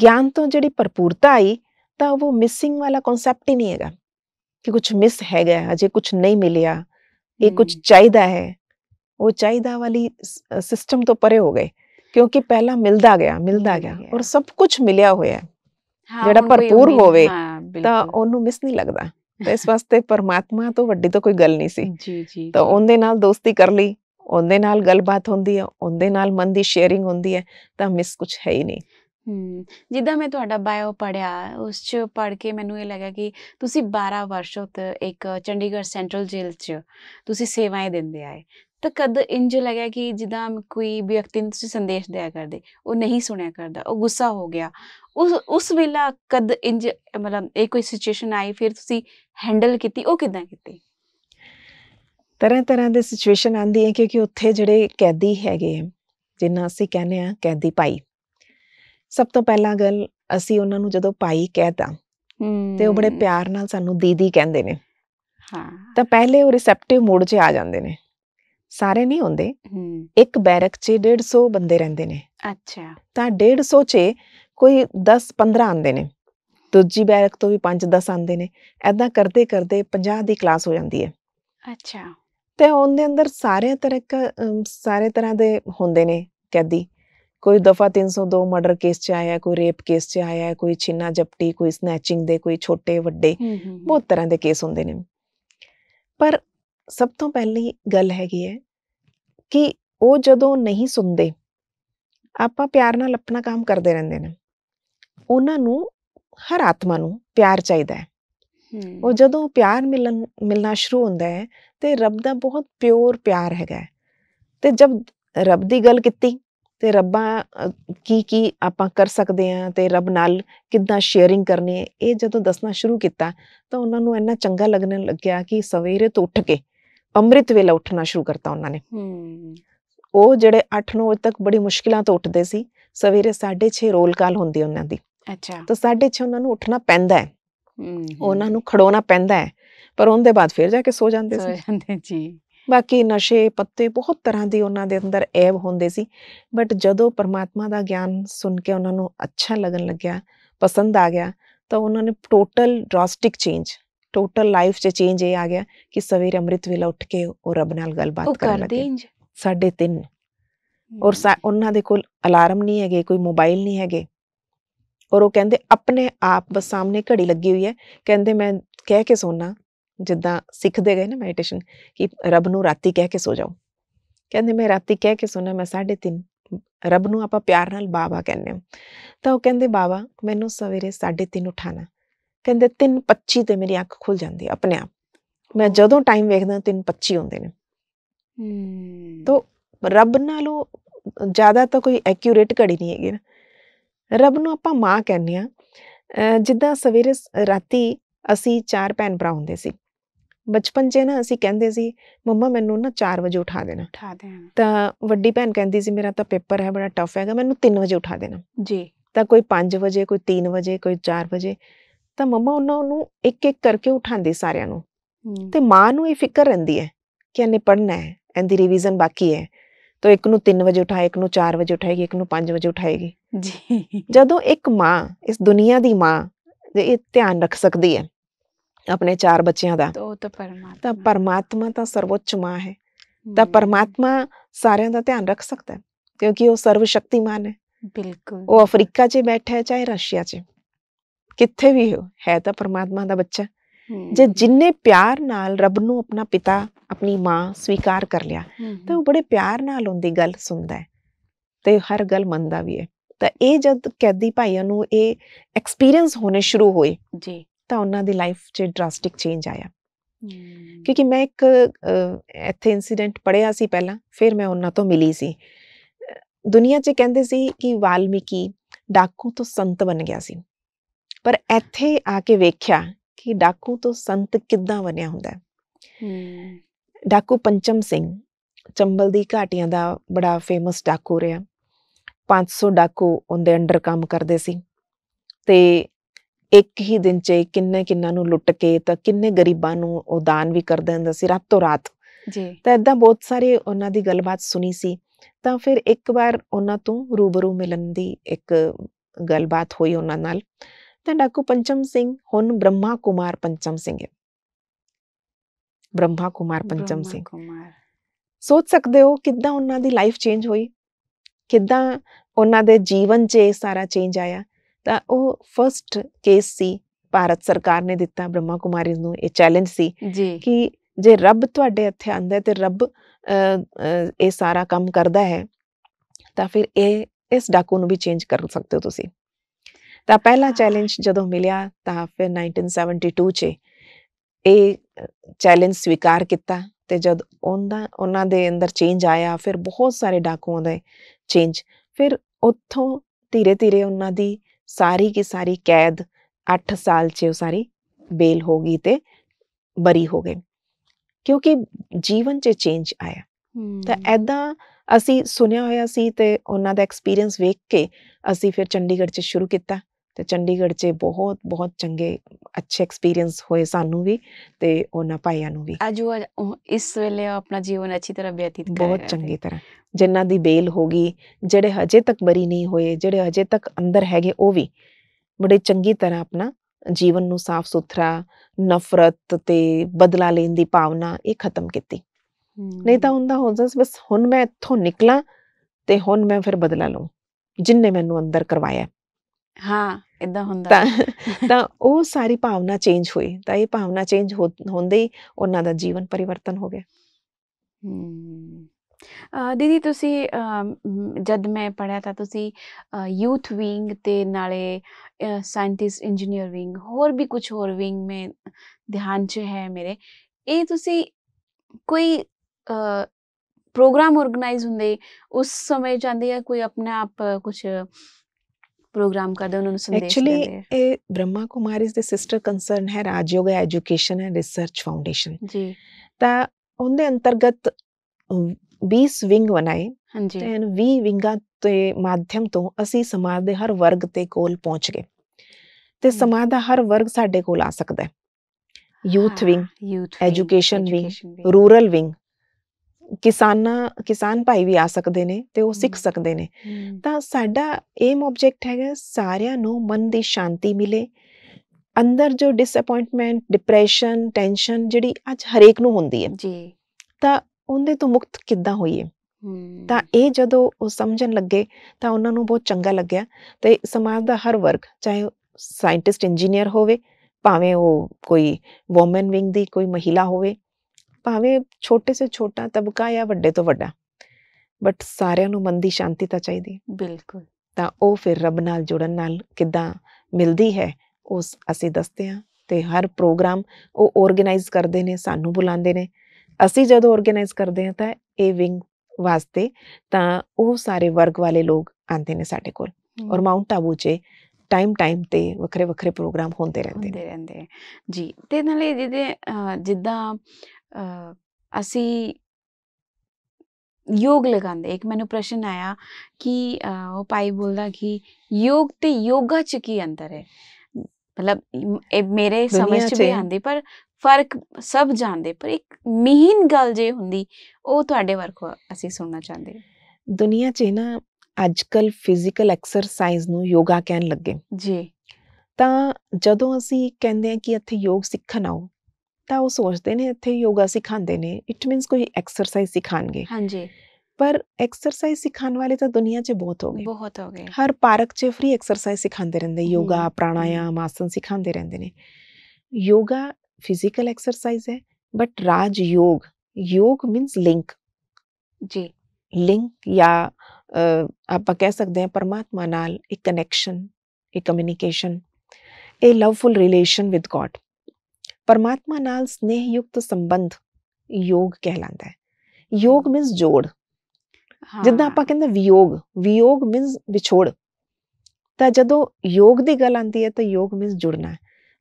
ਗਿਆਨ ਤੋਂ ਜਿਹੜੀ ਭਰਪੂਰਤਾ ਆਈ ਤਾਂ ਉਹ ਮਿਸਿੰਗ ਵਾਲਾ ਕਨਸੈਪਟ ਹੀ ਨਹੀਂ ਹੈਗਾ ਕਿ ਕੁਝ ਮਿਸ ਹੈਗਾ ਅਜੇ ਕੁਝ ਨਹੀਂ ਮਿਲਿਆ ਇਹ ਕੁਝ ਚਾਹੀਦਾ ਹੈ ਉਹ ਚਾਹੀਦਾ ਵਾਲੀ ਸਿਸਟਮ ਤੋਂ ਪਰੇ ਹੋ ਗਏ ਕਿਉਂਕਿ ਪਹਿਲਾਂ ਮਿਲਦਾ ਗਿਆ ਮਿਲਦਾ ਗਿਆ ਔਰ ਸਭ ਕੁਝ ਮਿਲਿਆ ਹੋਇਆ ਹੈ ਜਿਹੜਾ ਭਰਪੂਰ ਹੋਵੇ ਤਾਂ ਉਹਨੂੰ ਮਿਸ ਨਹੀਂ ਲੱਗਦਾ ਤਾਂ ਇਸ ਵਾਸਤੇ ਪਰਮਾਤਮਾ ਤੋਂ ਵੱਡੀ ਤਾਂ ਕੋਈ ਗੱਲ ਨਹੀਂ ਸੀ ਜੀ ਜੀ ਤਾਂ ਉਹਦੇ ਨਾਲ ਦੋਸਤੀ ਕਰ ਲਈ ਉਹਦੇ ਨਾਲ ਗੱਲਬਾਤ ਹੁੰਦੀ ਹੈ ਉਹਦੇ ਨਾਲ ਮਨ ਦੀ ਸ਼ੇਅਰਿੰਗ ਹੁੰਦੀ ਹੈ ਤਾਂ ਮਿਸ ਕੁਝ ਹੈ ਹੀ ਨਹੀਂ ਹੂੰ ਜਿੱਦਾਂ ਮੈਂ ਤੁਹਾਡਾ ਬਾਇਓ ਪੜਿਆ ਉਸ ਚ ਪੜ ਕੇ ਮੈਨੂੰ ਇਹ ਲੱਗਾ ਕਿ ਤੁਸੀਂ 12 ਵਰਸ਼ੋਂ ਤੱਕ ਇੱਕ ਚੰਡੀਗੜ੍ਹ ਸੈਂਟਰਲ ਜੇਲ੍ਹ ਚ ਤੁਸੀਂ ਸੇਵਾएं ਦਿੰਦੇ ਆਏ ਤਾਂ ਕਦ ਇੰਜ ਲੱਗਿਆ ਕਿ ਜਿੱਦਾਂ ਕੋਈ ਵਿਅਕਤੀ ਨੂੰ ਤੁਸੀਂ ਸੰਦੇਸ਼ ਦਿਆ ਕਰਦੇ ਉਹ ਨਹੀਂ ਸੁਣਿਆ ਕਰਦਾ ਉਹ ਗੁੱਸਾ ਹੋ ਗਿਆ ਉਸ ਉਸ ਵੇਲਾ ਕਦ ਇੰਜ ਮਤਲਬ ਇਹ ਕੋਈ ਸਿਚੁਏਸ਼ਨ ਆਈ ਫਿਰ ਤੁਸੀਂ ਹੈਂਡਲ ਕੀਤੀ ਉਹ ਕਿਦਾਂ ਕੀਤੀ ਤਰ੍ਹਾਂ ਤਰ੍ਹਾਂ ਦੇ ਸਿਚੁਏਸ਼ਨ ਆਂਦੀ ਹੈ ਕਿਉਂਕਿ ਉੱਥੇ ਜਿਹੜੇ ਕੈਦੀ ਹੈਗੇ ਜਿੰਨਾ ਅਸੀਂ ਕਹਿੰਦੇ ਆ ਕੈਦੀ ਪਾਈ ਸਭ ਤੋਂ ਪਹਿਲਾਂ ਗੱਲ ਅਸੀਂ ਉਹਨਾਂ ਨੂੰ ਜਦੋਂ ਪਾਈ ਕਹਿਤਾ ਤੇ ਉਹ ਬੜੇ ਪਿਆਰ ਨਾਲ ਸਾਨੂੰ ਦੀਦੀ ਕਹਿੰਦੇ ਨੇ ਹਾਂ ਤਾਂ ਪਹਿਲੇ ਉਹ ਰਿਸੈਪਟਿਵ ਮੋਡ 'ਚ ਆ ਜਾਂਦੇ ਨੇ ਸਾਰੇ ਨਹੀਂ ਹੁੰਦੇ ਇੱਕ ਬੈਰਕ 'ਚ 150 ਬੰਦੇ ਰਹਿੰਦੇ ਨੇ ਅੱਛਾ ਤਾਂ 150 'ਚ ਕੋਈ 10 15 ਆਂਦੇ ਨੇ ਦੂਜੀ ਬੈਰਕ ਤੋਂ ਵੀ 5 10 ਆਂਦੇ ਨੇ ਐਦਾਂ ਕਰਦੇ ਕਰਦੇ 50 ਦੀ ਕਲਾਸ ਹੋ ਜਾਂਦੀ ਹੈ ਅੱਛਾ ਤੇ ਉਹਦੇ ਅੰਦਰ ਸਾਰੇ ਤਰ੍ਹਾਂ ਸਾਰੇ ਤਰ੍ਹਾਂ ਦੇ ਹੁੰਦੇ ਨੇ ਕੈਦੀ ਕੋਈ ਦਫਾ 302 ਮਰਡਰ ਕੇਸ 'ਚ ਆਇਆ ਕੋਈ ਰੇਪ ਕੇਸ 'ਚ ਆਇਆ ਕੋਈ ਛਿੰਨਾ ਜਪਟੀ ਕੋਈ ਸਨੈਚਿੰਗ ਦੇ ਕੋਈ ਛੋਟੇ ਵੱਡੇ ਬਹੁਤ ਤਰ੍ਹਾਂ ਦੇ ਕੇਸ ਹੁੰਦੇ ਨੇ ਪਰ ਸਭ ਤੋਂ ਪਹਿਲੀ ਗੱਲ ਹੈਗੀ ਹੈ ਕਿ ਉਹ ਜਦੋਂ ਨਹੀਂ ਸੁਣਦੇ ਆਪਾਂ ਪਿਆਰ ਨਾਲ ਆਪਣਾ ਕੰਮ ਕਰਦੇ ਰਹਿੰਦੇ ਨੇ ਉਹਨਾਂ ਨੂੰ ਹਰ ਆਤਮਾ ਨੂੰ ਪਿਆਰ ਚਾਹੀਦਾ ਹੈ ਉਹ ਜਦੋਂ ਪਿਆਰ ਮਿਲਣ ਮਿਲਣਾ ਸ਼ੁਰੂ ਹੁੰਦਾ ਹੈ ਤੇ ਰੱਬ ਦਾ ਬਹੁਤ ਪਿਓਰ ਪਿਆਰ ਹੈਗਾ ਤੇ ਜਦ ਰੱਬ ਦੀ ਗੱਲ ਕੀਤੀ ਤੇ ਰੱਬਾ ਕੀ ਕੀ ਆਪਾਂ ਕਰ ਸਕਦੇ ਆ ਤੇ ਰੱਬ ਨਾਲ ਕਿੱਦਾਂ ਸ਼ੇਅਰਿੰਗ ਕਰਨੀ ਹੈ ਇਹ ਜਦੋਂ ਦੱਸਣਾ ਸ਼ੁਰੂ ਕੀਤਾ ਤਾਂ ਉਹਨਾਂ ਨੂੰ ਇੰਨਾ ਚੰਗਾ ਲੱਗਣ ਲੱਗਿਆ ਕਿ ਸਵੇਰੇ ਤੋਂ ਉੱਠ ਕੇ ਅੰਮ੍ਰਿਤ ਵੇਲਾ ਉੱਠਣਾ ਸ਼ੁਰੂ ਕਰਤਾ ਉਹਨਾਂ ਨੇ ਹੂੰ ਉਹ ਜਿਹੜੇ 8-9 ਵਜੇ ਤੱਕ ਬੜੀ ਮੁਸ਼ਕਿਲਾਂ ਤੋਂ ਉੱਠਦੇ ਸੀ ਸਵੇਰੇ 6:30 ਰੋਲ ਕਾਲ ਹੁੰਦੀ ਉਹਨਾਂ ਦੀ ਅੱਛਾ ਤਾਂ 6:30 ਉਹਨਾਂ ਨੂੰ ਉੱਠਣਾ ਪੈਂਦਾ ਹੈ ਉਹਨਾਂ ਨੂੰ ਖੜੋਣਾ ਪੈਂਦਾ ਹੈ ਪਰ ਦੇ ਬਾਅਦ ਫਿਰ ਜਾ ਕੇ ਸੋ ਜਾਂਦੇ ਸੀ ਸੋ ਜਾਂਦੇ ਜੀ ਬਾਕੀ ਨਸ਼ੇ ਪੱਤੇ ਬਹੁਤ ਤਰ੍ਹਾਂ ਦੀ ਉਹਨਾਂ ਦੇ ਅੰਦਰ ਐਬ ਹੁੰਦੇ ਸੀ ਬਟ ਜਦੋਂ ਪਰਮਾਤਮਾ ਦਾ ਗਿਆਨ ਸੁਣ ਕੇ ਉਹਨਾਂ ਨੂੰ ਅੱਛਾ ਲੱਗਣ ਲੱਗਿਆ ਪਸੰਦ ਆ ਗਿਆ ਤਾਂ ਉਹਨਾਂ ਨੇ total drastic change total life 'ਚ ਚੇਂਜ ਇਹ ਆ ਗਿਆ ਕਿ ਸਵੇਰੇ ਅੰਮ੍ਰਿਤ ਵੇਲਾ ਉੱਠ ਕੇ ਉਹ ਰੱਬ ਨਾਲ ਗੱਲਬਾਤ ਕਰਨ ਲੱਗੇ ਸਾਢੇ 3 ਔਰ ਉਹਨਾਂ ਦੇ ਕੋਲ ਅਲਾਰਮ ਨਹੀਂ ਹੈਗੇ ਕੋਈ ਮੋਬਾਈਲ ਨਹੀਂ ਹੈਗੇ ਔਰ ਉਹ ਕਹਿੰਦੇ ਆਪਣੇ ਆਪ ਬਸ ਸਾਹਮਣੇ ਘੜੀ ਲੱਗੀ ਹੋਈ ਹੈ ਕਹਿੰਦੇ ਮੈਂ ਕਹਿ ਕੇ ਸੋਣਾ ਜਿੱਦਾਂ ਸਿੱਖਦੇ ਗਏ ਨਾ ਮੈਡੀਟੇਸ਼ਨ ਕਿ ਰੱਬ ਨੂੰ ਰਾਤੀ ਕਹਿ ਕੇ ਸੋ ਜਾਓ ਕਹਿੰਦੇ ਮੈਂ ਰਾਤੀ ਕਹਿ ਕੇ ਸੋਣਾ ਮੈਂ 3:30 ਰੱਬ ਨੂੰ ਆਪਾਂ ਪਿਆਰ ਨਾਲ ਬਾਬਾ ਕਹਿੰਦੇ ਹਾਂ ਤਾਂ ਉਹ ਕਹਿੰਦੇ ਬਾਬਾ ਮੈਨੂੰ ਸਵੇਰੇ 3:30 ਉਠਾਣਾ ਕਹਿੰਦੇ 3:25 ਤੇ ਮੇਰੀ ਅੱਖ ਖੁੱਲ ਜਾਂਦੀ ਹੈ ਆਪਣੇ ਆਪ ਮੈਂ ਜਦੋਂ ਟਾਈਮ ਵੇਖਦਾ 3:25 ਹੁੰਦੇ ਨੇ ਹੂੰ ਤੋਂ ਰੱਬ ਨਾਲੋਂ ਜ਼ਿਆਦਾ ਤਾਂ ਕੋਈ ਐਕਿਊਰੇਟ ਘੜੀ ਨਹੀਂ ਹੈਗੀ ਰੱਬ ਨੂੰ ਆਪਾਂ ਮਾਂ ਕਹਿੰਦੇ ਆ ਜਿੱਦਾਂ ਸਵੇਰੇ ਰਾਤੀ ਅਸੀਂ ਚਾਰ ਭੈਣ ਭਰਾ ਹੁੰਦੇ ਸੀ ਬਚਪਨ 'ਚ ਨਾ ਅਸੀਂ ਕਹਿੰਦੇ ਸੀ ਮੰਮਾ ਮੈਨੂੰ ਨਾ 4 ਵਜੇ ਉਠਾ ਦੇਣਾ ਉਠਾ ਦੇਣਾ ਤਾਂ ਵੱਡੀ ਭੈਣ ਕਹਿੰਦੀ ਸੀ ਮੇਰਾ ਤਾਂ ਪੇਪਰ ਹੈ ਬੜਾ ਟਫ ਹੈਗਾ ਮੈਨੂੰ 3 ਵਜੇ ਉਠਾ ਦੇਣਾ ਜੀ ਤਾਂ ਕੋਈ 5 ਵਜੇ ਕੋਈ 3 ਵਜੇ ਕੋਈ 4 ਵਜੇ ਤਾਂ ਮਮਾ ਉਹਨਾਂ ਨੂੰ ਇੱਕ ਇੱਕ ਕਰਕੇ ਉਠਾਉਂਦੇ ਸਾਰਿਆਂ ਨੂੰ ਤੇ ਮਾਂ ਨੂੰ ਇਹ ਫਿਕਰ ਰਹਿੰਦੀ ਹੈ ਕਿ ਇਹਨੇ ਪੜ੍ਹਨਾ ਹੈ ਇਹਦੀ ਰਿਵੀਜ਼ਨ ਬਾਕੀ ਹੈ ਤਾਂ ਇੱਕ ਨੂੰ 3 ਵਜੇ ਉਠਾਏ ਇੱਕ ਨੂੰ 4 ਵਜੇ ਉਠਾਏਗੀ ਇੱਕ ਨੂੰ 5 ਵਜੇ ਉਠਾਏਗੀ ਜੀ ਜਦੋਂ ਇੱਕ ਮਾਂ ਇਸ ਦੁਨੀਆ ਦੀ ਮਾਂ ਜੇ ਇਹ ਧਿਆਨ ਰੱਖ ਸਕਦੀ ਹੈ ਆਪਣੇ ਚਾਰ ਬੱਚਿਆਂ ਦਾ ਤਾਂ ਤਾਂ ਪਰਮਾਤਮਾ ਤਾਂ ਪਰਮਾਤਮਾ ਤਾਂ ਸਰਵੋੱਚ ਮਾਂ ਹੈ ਤਾਂ ਪਰਮਾਤਮਾ ਸਾਰਿਆਂ ਦਾ ਧਿਆਨ ਰੱਖ ਸਕਦਾ ਹੈ ਕਿਉਂਕਿ ਉਹ ਸਰਵ ਸ਼ਕਤੀਮਾਨ ਹੈ ਬਿਲਕੁਲ ਉਹ ਅਫਰੀਕਾ 'ਚ ਬੈਠਾ ਹੈ ਚਾਹੇ ਰਸ਼ੀਆ 'ਚ ਕਿੱਥੇ ਵੀ ਹੋ ਹੈ ਤਾਂ ਪਰਮਾਤਮਾ ਦਾ ਬੱਚਾ ਜੇ ਜਿੰਨੇ ਪਿਆਰ ਨਾਲ ਰੱਬ ਨੂੰ ਆਪਣਾ ਪਿਤਾ ਆਪਣੀ ਮਾਂ ਸਵੀਕਾਰ ਕਰ ਲਿਆ ਤਾਂ ਉਹ ਬੜੇ ਪਿਆਰ ਨਾਲ ਉਹਦੀ ਗੱਲ ਸੁਣਦਾ ਹੈ ਤੇ ਹਰ ਗੱਲ ਮੰਨਦਾ ਵੀ ਹੈ ਤਾਂ ਇਹ ਜਦ ਕੈਦੀ ਭਾਈਆਂ ਨੂੰ ਇਹ ਐਕਸਪੀਰੀਅੰਸ ਹੋਣੇ ਸ਼ੁਰੂ ਹੋਏ ਜੀ ਤਾਂ ਉਹਨਾਂ ਦੀ ਲਾਈਫ 'ਚ ਡਰਾਸਟਿਕ ਚੇਂਜ ਆਇਆ ਕਿਉਂਕਿ ਮੈਂ ਇੱਕ ਇੱਥੇ ਇਨਸੀਡੈਂਟ ਪੜਿਆ ਸੀ ਪਹਿਲਾਂ ਫਿਰ ਮੈਂ ਉਹਨਾਂ ਤੋਂ ਮਿਲੀ ਸੀ ਦੁਨੀਆ 'ਚ ਕਹਿੰਦੇ ਸੀ ਕਿ ਵਾਲਮੀਕੀ ਡਾਕੂ ਤੋਂ ਸੰਤ ਬਣ ਗਿਆ ਸੀ ਪਰ ਇੱਥੇ ਆ ਕੇ ਵੇਖਿਆ ਕਿ ਡਾਕੂ ਤੋਂ ਸੰਤ ਕਿੱਦਾਂ ਬਣਿਆ ਹੁੰਦਾ ਹੈ ਡਾਕੂ ਪੰਚਮ ਸਿੰਘ ਚੰਬਲ ਦੀ ਘਾਟੀਆਂ ਦਾ ਬੜਾ ਫੇਮਸ ਡਾਕੂ ਰਿਹਾ 500 ਡਾਕੂ ਉਹਦੇ ਅੰਡਰ ਕੰਮ ਕਰਦੇ ਸੀ ਤੇ ਇੱਕ ਹੀ ਦਿਨ 'ਚ ਕਿੰਨੇ ਕਿੰਨਾਂ ਨੂੰ ਲੁੱਟ ਕੇ ਤਾਂ ਕਿੰਨੇ ਗਰੀਬਾਂ ਨੂੰ ਉਹ ਦਾਨ ਵੀ ਕਰਦਾ ਹੁੰਦਾ ਸੀ ਰਾਤੋਂ ਰਾਤ ਜੀ ਤਾਂ ਇਦਾਂ ਬਹੁਤ ਸਾਰੇ ਉਹਨਾਂ ਦੀ ਗੱਲਬਾਤ ਸੁਣੀ ਸੀ ਤਾਂ ਫਿਰ ਇੱਕ ਵਾਰ ਉਹਨਾਂ ਤੋਂ ਰੂਬਰੂ ਮਿਲਣ ਦੀ ਇੱਕ ਗੱਲਬਾਤ ਹੋਈ ਉਹਨਾਂ ਨਾਲ ਤਾਂ ਡਾਕੂ ਪੰਚਮ ਸਿੰਘ ਹੁਣ ਬ੍ਰਹਮਾ ਕੁਮਾਰ ਪੰਚਮ ਸਿੰਘ ਹੈ ਬ੍ਰਹਮਾ ਕੁਮਾਰ ਪੰਚਮ ਸਿੰਘ ਸੋਚ ਸਕਦੇ ਹੋ ਕਿੱਦਾਂ ਉਹਨਾਂ ਦੀ ਲਾਈਫ ਚੇਂਜ ਹੋਈ ਕਿੱਦਾਂ ਉਹਨਾਂ ਦੇ ਜੀਵਨ 'ਚ ਸਾਰਾ ਚੇਂਜ ਆਇਆ ਤਾਂ ਉਹ ਫਰਸਟ ਕੇਸ ਸੀ ਭਾਰਤ ਸਰਕਾਰ ਨੇ ਦਿੱਤਾ ਬ੍ਰਹਮਾ ਕੁਮਾਰੀ ਨੂੰ ਇਹ ਚੈਲੰਜ ਸੀ ਕਿ ਜੇ ਰੱਬ ਤੁਹਾਡੇ ਹੱਥੇ ਆਂਦਾ ਤੇ ਰੱਬ ਇਹ ਸਾਰਾ ਕੰਮ ਕਰਦਾ ਹੈ ਤਾਂ ਫਿਰ ਇਹ ਇਸ ਡਾਕੂ ਨੂੰ ਵੀ ਚੇਂਜ ਕਰ ਸਕਦੇ ਹੋ ਤੁਸੀਂ ਤਾਂ ਪਹਿਲਾ ਚੈਲੰਜ ਜਦੋਂ ਮਿਲਿਆ ਤਾਂ ਫਿਰ 1972 ਚ ਇਹ ਚੈਲੰਜ ਸਵੀਕਾਰ ਕੀਤਾ ਤੇ ਜਦ ਉਹਨਾਂ ਉਹਨਾਂ ਦੇ ਅੰਦਰ ਚੇਂਜ ਆਇਆ ਫਿਰ ਬਹੁਤ ਸਾਰੇ ਡਾਕੂਆਂ ਦੇ ਚੇਂਜ ਫਿਰ ਉੱਥੋਂ ਧੀਰੇ-ਧੀਰੇ ਉਹਨਾਂ ਦੀ ਸਾਰੀ ਕੀ ਸਾਰੀ ਕੈਦ 8 ਸਾਲ 'ਚ ਉਹ ਸਾਰੀ ਬੇਲ ਹੋ ਗਈ ਤੇ ਬਰੀ ਹੋ ਗਏ ਕਿਉਂਕਿ ਜੀਵਨ 'ਚ ਚੇਂਜ ਆਇਆ ਤਾਂ ਐਦਾਂ ਅਸੀਂ ਸੁਣਿਆ ਹੋਇਆ ਸੀ ਤੇ ਉਹਨਾਂ ਦਾ ਐਕਸਪੀਰੀਅੰਸ ਵੇਖ ਕੇ ਅਸੀਂ ਫਿਰ ਚੰਡੀਗੜ੍ਹ 'ਚ ਸ਼ੁਰੂ ਕੀਤਾ ਤੇ ਚੰਡੀਗੜ੍ਹ 'ਚ ਬਹੁਤ ਬਹੁਤ ਚੰਗੇ ਅੱਛੇ ਐਕਸਪੀਰੀਅੰਸ ਹੋਏ ਸਾਨੂੰ ਵੀ ਤੇ ਉਹਨਾਂ ਭਾਈਆਂ ਨੂੰ ਵੀ ਅੱਜ ਉਹ ਇਸ ਵੇਲੇ ਆਪਣਾ ਜੀਵਨ ਅੱਛੀ ਤਰ੍ਹਾਂ ਬਤੀਤ ਕਰ ਬਹੁਤ ਚੰਗੀ ਤਰ੍ਹਾਂ ਜਿਨ੍ਹਾਂ ਦੀ ਬੇਲ ਹੋ ਗਈ ਜਿਹੜੇ ਹਜੇ ਤੱਕ ਬਰੀ ਨਹੀਂ ਹੋਏ ਜਿਹੜੇ ਹਜੇ ਤੱਕ ਅੰਦਰ ਹੈਗੇ ਉਹ ਵੀ ਬੜੇ ਚੰਗੀ ਤਰ੍ਹਾਂ ਆਪਣਾ ਜੀਵਨ ਨੂੰ ਸਾਫ਼ ਸੁਥਰਾ ਨਫ਼ਰਤ ਤੇ ਬਦਲਾ ਲੈਣ ਦੀ ਭਾਵਨਾ ਇਹ ਖਤਮ ਕੀਤੀ ਨਹੀਂ ਤਾਂ ਹੁੰਦਾ ਹੁੰਦਾ ਬਸ ਹੁਣ ਮੈਂ ਇੱਥੋਂ ਨਿਕਲਾਂ ਤੇ ਹੁਣ ਮੈਂ ਫਿਰ ਬਦਲਾ ਲਵਾਂ ਜਿਨਨੇ ਮੈਨੂੰ ਅੰਦਰ ਕਰਵਾਇਆ ਹਾਂ ਇਦਾਂ ਹੁੰਦਾ ਤਾਂ ਤਾਂ ਉਹ ਸਾਰੀ ਭਾਵਨਾ ਚੇਂਜ ਹੋਈ ਤਾਂ ਇਹ ਭਾਵਨਾ ਚੇਂਜ ਹੁੰਦੇ ਹੀ ਉਹਨਾਂ ਦਾ ਜੀਵਨ ਪਰਿਵਰਤਨ ਹੋ ਗਿਆ ਹੂੰ ਦੀਦੀ ਤੁਸੀਂ ਜਦ ਮੈਂ ਪੜਿਆ ਤਾਂ ਤੁਸੀਂ ਯੂਥ ਵਿੰਗ ਤੇ ਨਾਲੇ ਸਾਇੰਟਿਸਟ ਇੰਜੀਨੀਅਰ ਵਿੰਗ ਹੋਰ ਵੀ ਕੁਝ ਹੋਰ ਵਿੰਗ ਮੇ ਧਿਆਨ ਚ ਹੈ ਮੇਰੇ ਇਹ ਤੁਸੀਂ ਕੋਈ ਪ੍ਰੋਗਰਾਮ ਆਰਗੇਨਾਈਜ਼ ਹੁੰਦੇ ਉਸ ਸਮੇਂ ਜਾਂਦੇ ਆ ਕੋਈ ਆਪਣੇ ਆਪ ਕੁਝ ਪ੍ਰੋਗਰਾਮ ਕਰਦੇ ਉਹਨਾਂ ਨੂੰ ਸੰਦੇਸ਼ ਦਿੰਦੇ ਐਕਚੁਅਲੀ ਇਹ ਬ੍ਰਹਮਾ ਇਸ ਦੇ ਸਿਸਟਰ ਕੰਸਰਨ ਹੈ Rajyoga education and research foundation ji ਤਾਂ ਉਹਦੇ ਅੰਤਰਗਤ 20 ਵਿੰਗ ਬਣਾਏ ਹਾਂਜੀ ਤੇ 20 ਵਿੰਗਾਂ ਤੇ ਮਾਧਿਅਮ ਤੋਂ ਅਸੀਂ ਸਮਾਜ ਦੇ ਹਰ ਵਰਗ ਤੇ ਕੋਲ ਪਹੁੰਚ ਗਏ ਤੇ ਸਮਾਜ ਦਾ ਹਰ ਵਰਗ ਸਾਡੇ ਕੋਲ ਆ ਸਕਦਾ ਹੈ youth wing education wing rural wing ਕਿਸਾਨਾਂ ਕਿਸਾਨ ਭਾਈ ਵੀ ਆ ਸਕਦੇ ਨੇ ਤੇ ਉਹ ਸਿੱਖ ਸਕਦੇ ਨੇ ਤਾਂ ਸਾਡਾ ਏਮ ਆਬਜੈਕਟ ਹੈਗਾ ਸਾਰਿਆਂ ਨੂੰ ਮਨ ਦੀ ਸ਼ਾਂਤੀ ਮਿਲੇ ਅੰਦਰ ਜੋ ਡਿਸਅਪਾਇੰਟਮੈਂਟ ਡਿਪਰੈਸ਼ਨ ਟੈਨਸ਼ਨ ਜਿਹੜੀ ਅੱਜ ਹਰੇਕ ਨੂੰ ਹੁੰਦੀ ਹੈ ਜੀ ਤਾਂ ਉਹਦੇ ਤੋਂ ਮੁਕਤ ਕਿੱਦਾਂ ਹੋਈਏ ਤਾਂ ਇਹ ਜਦੋਂ ਉਹ ਸਮਝਣ ਲੱਗੇ ਤਾਂ ਉਹਨਾਂ ਨੂੰ ਬਹੁਤ ਚੰਗਾ ਲੱਗਿਆ ਤੇ ਸਮਾਜ ਦਾ ਹਰ ਵਰਗ ਚਾਹੇ ਸਾਇੰਟਿਸਟ ਇੰਜੀਨੀਅਰ ਹੋਵੇ ਭਾਵੇਂ ਉਹ ਕੋਈ ਔਮਨ ਵਿੰਗ ਦੀ ਕੋਈ ਮਹਿਲਾ ਹੋਵੇ ਭਾਵੇਂ ਛੋਟੇ ਸੇ ਛੋਟਾ ਤਬਕਾ ਜਾਂ ਵੱਡੇ ਤੋਂ ਵੱਡਾ ਬਟ ਸਾਰਿਆਂ ਨੂੰ ਮਨ ਦੀ ਸ਼ਾਂਤੀ ਤਾਂ ਚਾਹੀਦੀ ਬਿਲਕੁਲ ਤਾਂ ਉਹ ਫਿਰ ਰੱਬ ਨਾਲ ਜੁੜਨ ਨਾਲ ਕਿਦਾਂ ਮਿਲਦੀ ਹੈ ਉਸ ਅਸੀਂ ਦੱਸਦੇ ਹਾਂ ਤੇ ਹਰ ਪ੍ਰੋਗਰਾਮ ਉਹ ਆਰਗੇਨਾਈਜ਼ ਕਰਦੇ ਨੇ ਸਾਨੂੰ ਬੁਲਾਉਂਦੇ ਨੇ ਅਸੀਂ ਜਦੋਂ ਆਰਗੇਨਾਈਜ਼ ਕਰਦੇ ਹਾਂ ਤਾਂ ਇਹ ਵਿੰਗ ਵਾਸਤੇ ਤਾਂ ਉਹ ਸਾਰੇ ਵਰਗ ਵਾਲੇ ਲੋਕ ਆਉਂਦੇ ਨੇ ਸਾਡੇ ਕੋਲ ਔਰ ਮਾਉਂਟ ਆਬੂ 'ਚ ਟਾਈਮ ਟਾਈਮ ਤੇ ਵੱਖਰੇ ਵੱਖਰੇ ਪ੍ਰੋਗਰਾਮ ਹੁੰਦੇ ਰਹਿੰਦੇ ਨੇ ਰਹਿੰਦੇ ਜੀ ਤੇ ਨਾਲੇ ਜਿਹਦੇ ਜਿੱਦਾਂ ਅਸੀਂ ਯੋਗ ਲਗਾਉਂਦੇ ਇੱਕ ਮੈਨੂੰ ਪ੍ਰਸ਼ਨ ਆਇਆ ਕਿ ਉਹ ਪਾਈ ਬੋਲਦਾ ਕਿ ਯੋਗ ਤੇ ਯੋਗਾ ਚ ਕੀ ਅੰਤਰ ਹੈ ਮਤਲਬ ਇਹ ਮੇਰੇ ਸਮਝ ਚ ਵੀ ਆਂਦੀ ਪਰ ਫਰਕ ਸਭ ਜਾਣਦੇ ਪਰ ਇੱਕ ਮਹੀਨ ਗੱਲ ਜੇ ਹੁੰਦੀ ਉਹ ਤੁਹਾਡੇ ਵਰਖੋ ਅਸੀਂ ਸੁਣਨਾ ਚਾਹੁੰਦੇ ਦੁਨੀਆ 'ਚ ਨਾ ਅੱਜਕੱਲ ਫਿਜ਼ੀਕਲ ਐਕਸਰਸਾਈਜ਼ ਨੂੰ ਯੋਗਾ ਕਹਿਣ ਲੱਗੇ ਜੀ ਤਾਂ ਜਦੋਂ ਅਸੀਂ ਕਹਿੰਦੇ ਆ ਕਿ ਇੱਥੇ ਯੋਗ ਸਿੱਖਣਾ ਆਓ ਤਾਂ ਉਹ ਸੋਚਦੇ ਨੇ ਇੱਥੇ ਯੋਗਾ ਸਿਖਾਉਂਦੇ ਨੇ ਇਟ ਮੀਨਸ ਕੋਈ ਐਕਸਰਸਾਈਜ਼ ਸਿਖਾਣਗੇ ਹਾਂਜੀ ਪਰ ਐਕਸਰਸਾਈਜ਼ ਸਿਖਾਉਣ ਵਾਲੇ ਤਾਂ ਦੁਨੀਆ 'ਚ ਬਹੁਤ ਹੋ ਗਏ ਬਹੁਤ ਹੋ ਗਏ ਹਰ ਪਾਰਕ 'ਚ ਫ੍ਰੀ ਐਕਸਰਸਾਈਜ਼ ਸਿਖਾਉਂਦੇ ਰਹਿੰਦੇ ਯੋਗਾ ਪ੍ਰਾਣਾਯਾਮ ਆਸਨ ਸਿਖਾਉਂਦੇ ਰਹਿੰਦੇ ਨੇ ਯੋਗਾ ਫਿਜ਼ੀਕਲ ਐਕਸਰਸਾਈਜ਼ ਹੈ ਬਟ ਰਾਜ ਯੋਗ ਯੋਗ ਮੀਨਸ ਲਿੰਕ ਜੀ ਲਿੰਕ ਜਾਂ ਆਪਾਂ ਕਹਿ ਸਕਦੇ ਹਾਂ ਪਰਮਾਤਮਾ ਨਾਲ ਇੱਕ ਕਨੈਕਸ਼ਨ ਇੱਕ communication a loveful relation with God. ਪਰਮਾਤਮਾ ਨਾਲ ਸਨੇਹ ਯੁਕਤ ਸੰਬੰਧ ਯੋਗ ਕਹਿਲਾਂਦਾ ਹੈ ਯੋਗ ਮੀਨਸ ਜੋੜ ਜਿੱਦਾਂ ਆਪਾਂ ਕਹਿੰਦੇ ਵਿਯੋਗ ਵਿਯੋਗ ਮੀਨਸ ਵਿਛੋੜ ਤਾਂ ਜਦੋਂ ਯੋਗ ਦੀ ਗੱਲ ਆਉਂਦੀ ਹੈ ਤਾਂ ਯੋਗ ਮੀਨਸ ਜੁੜਨਾ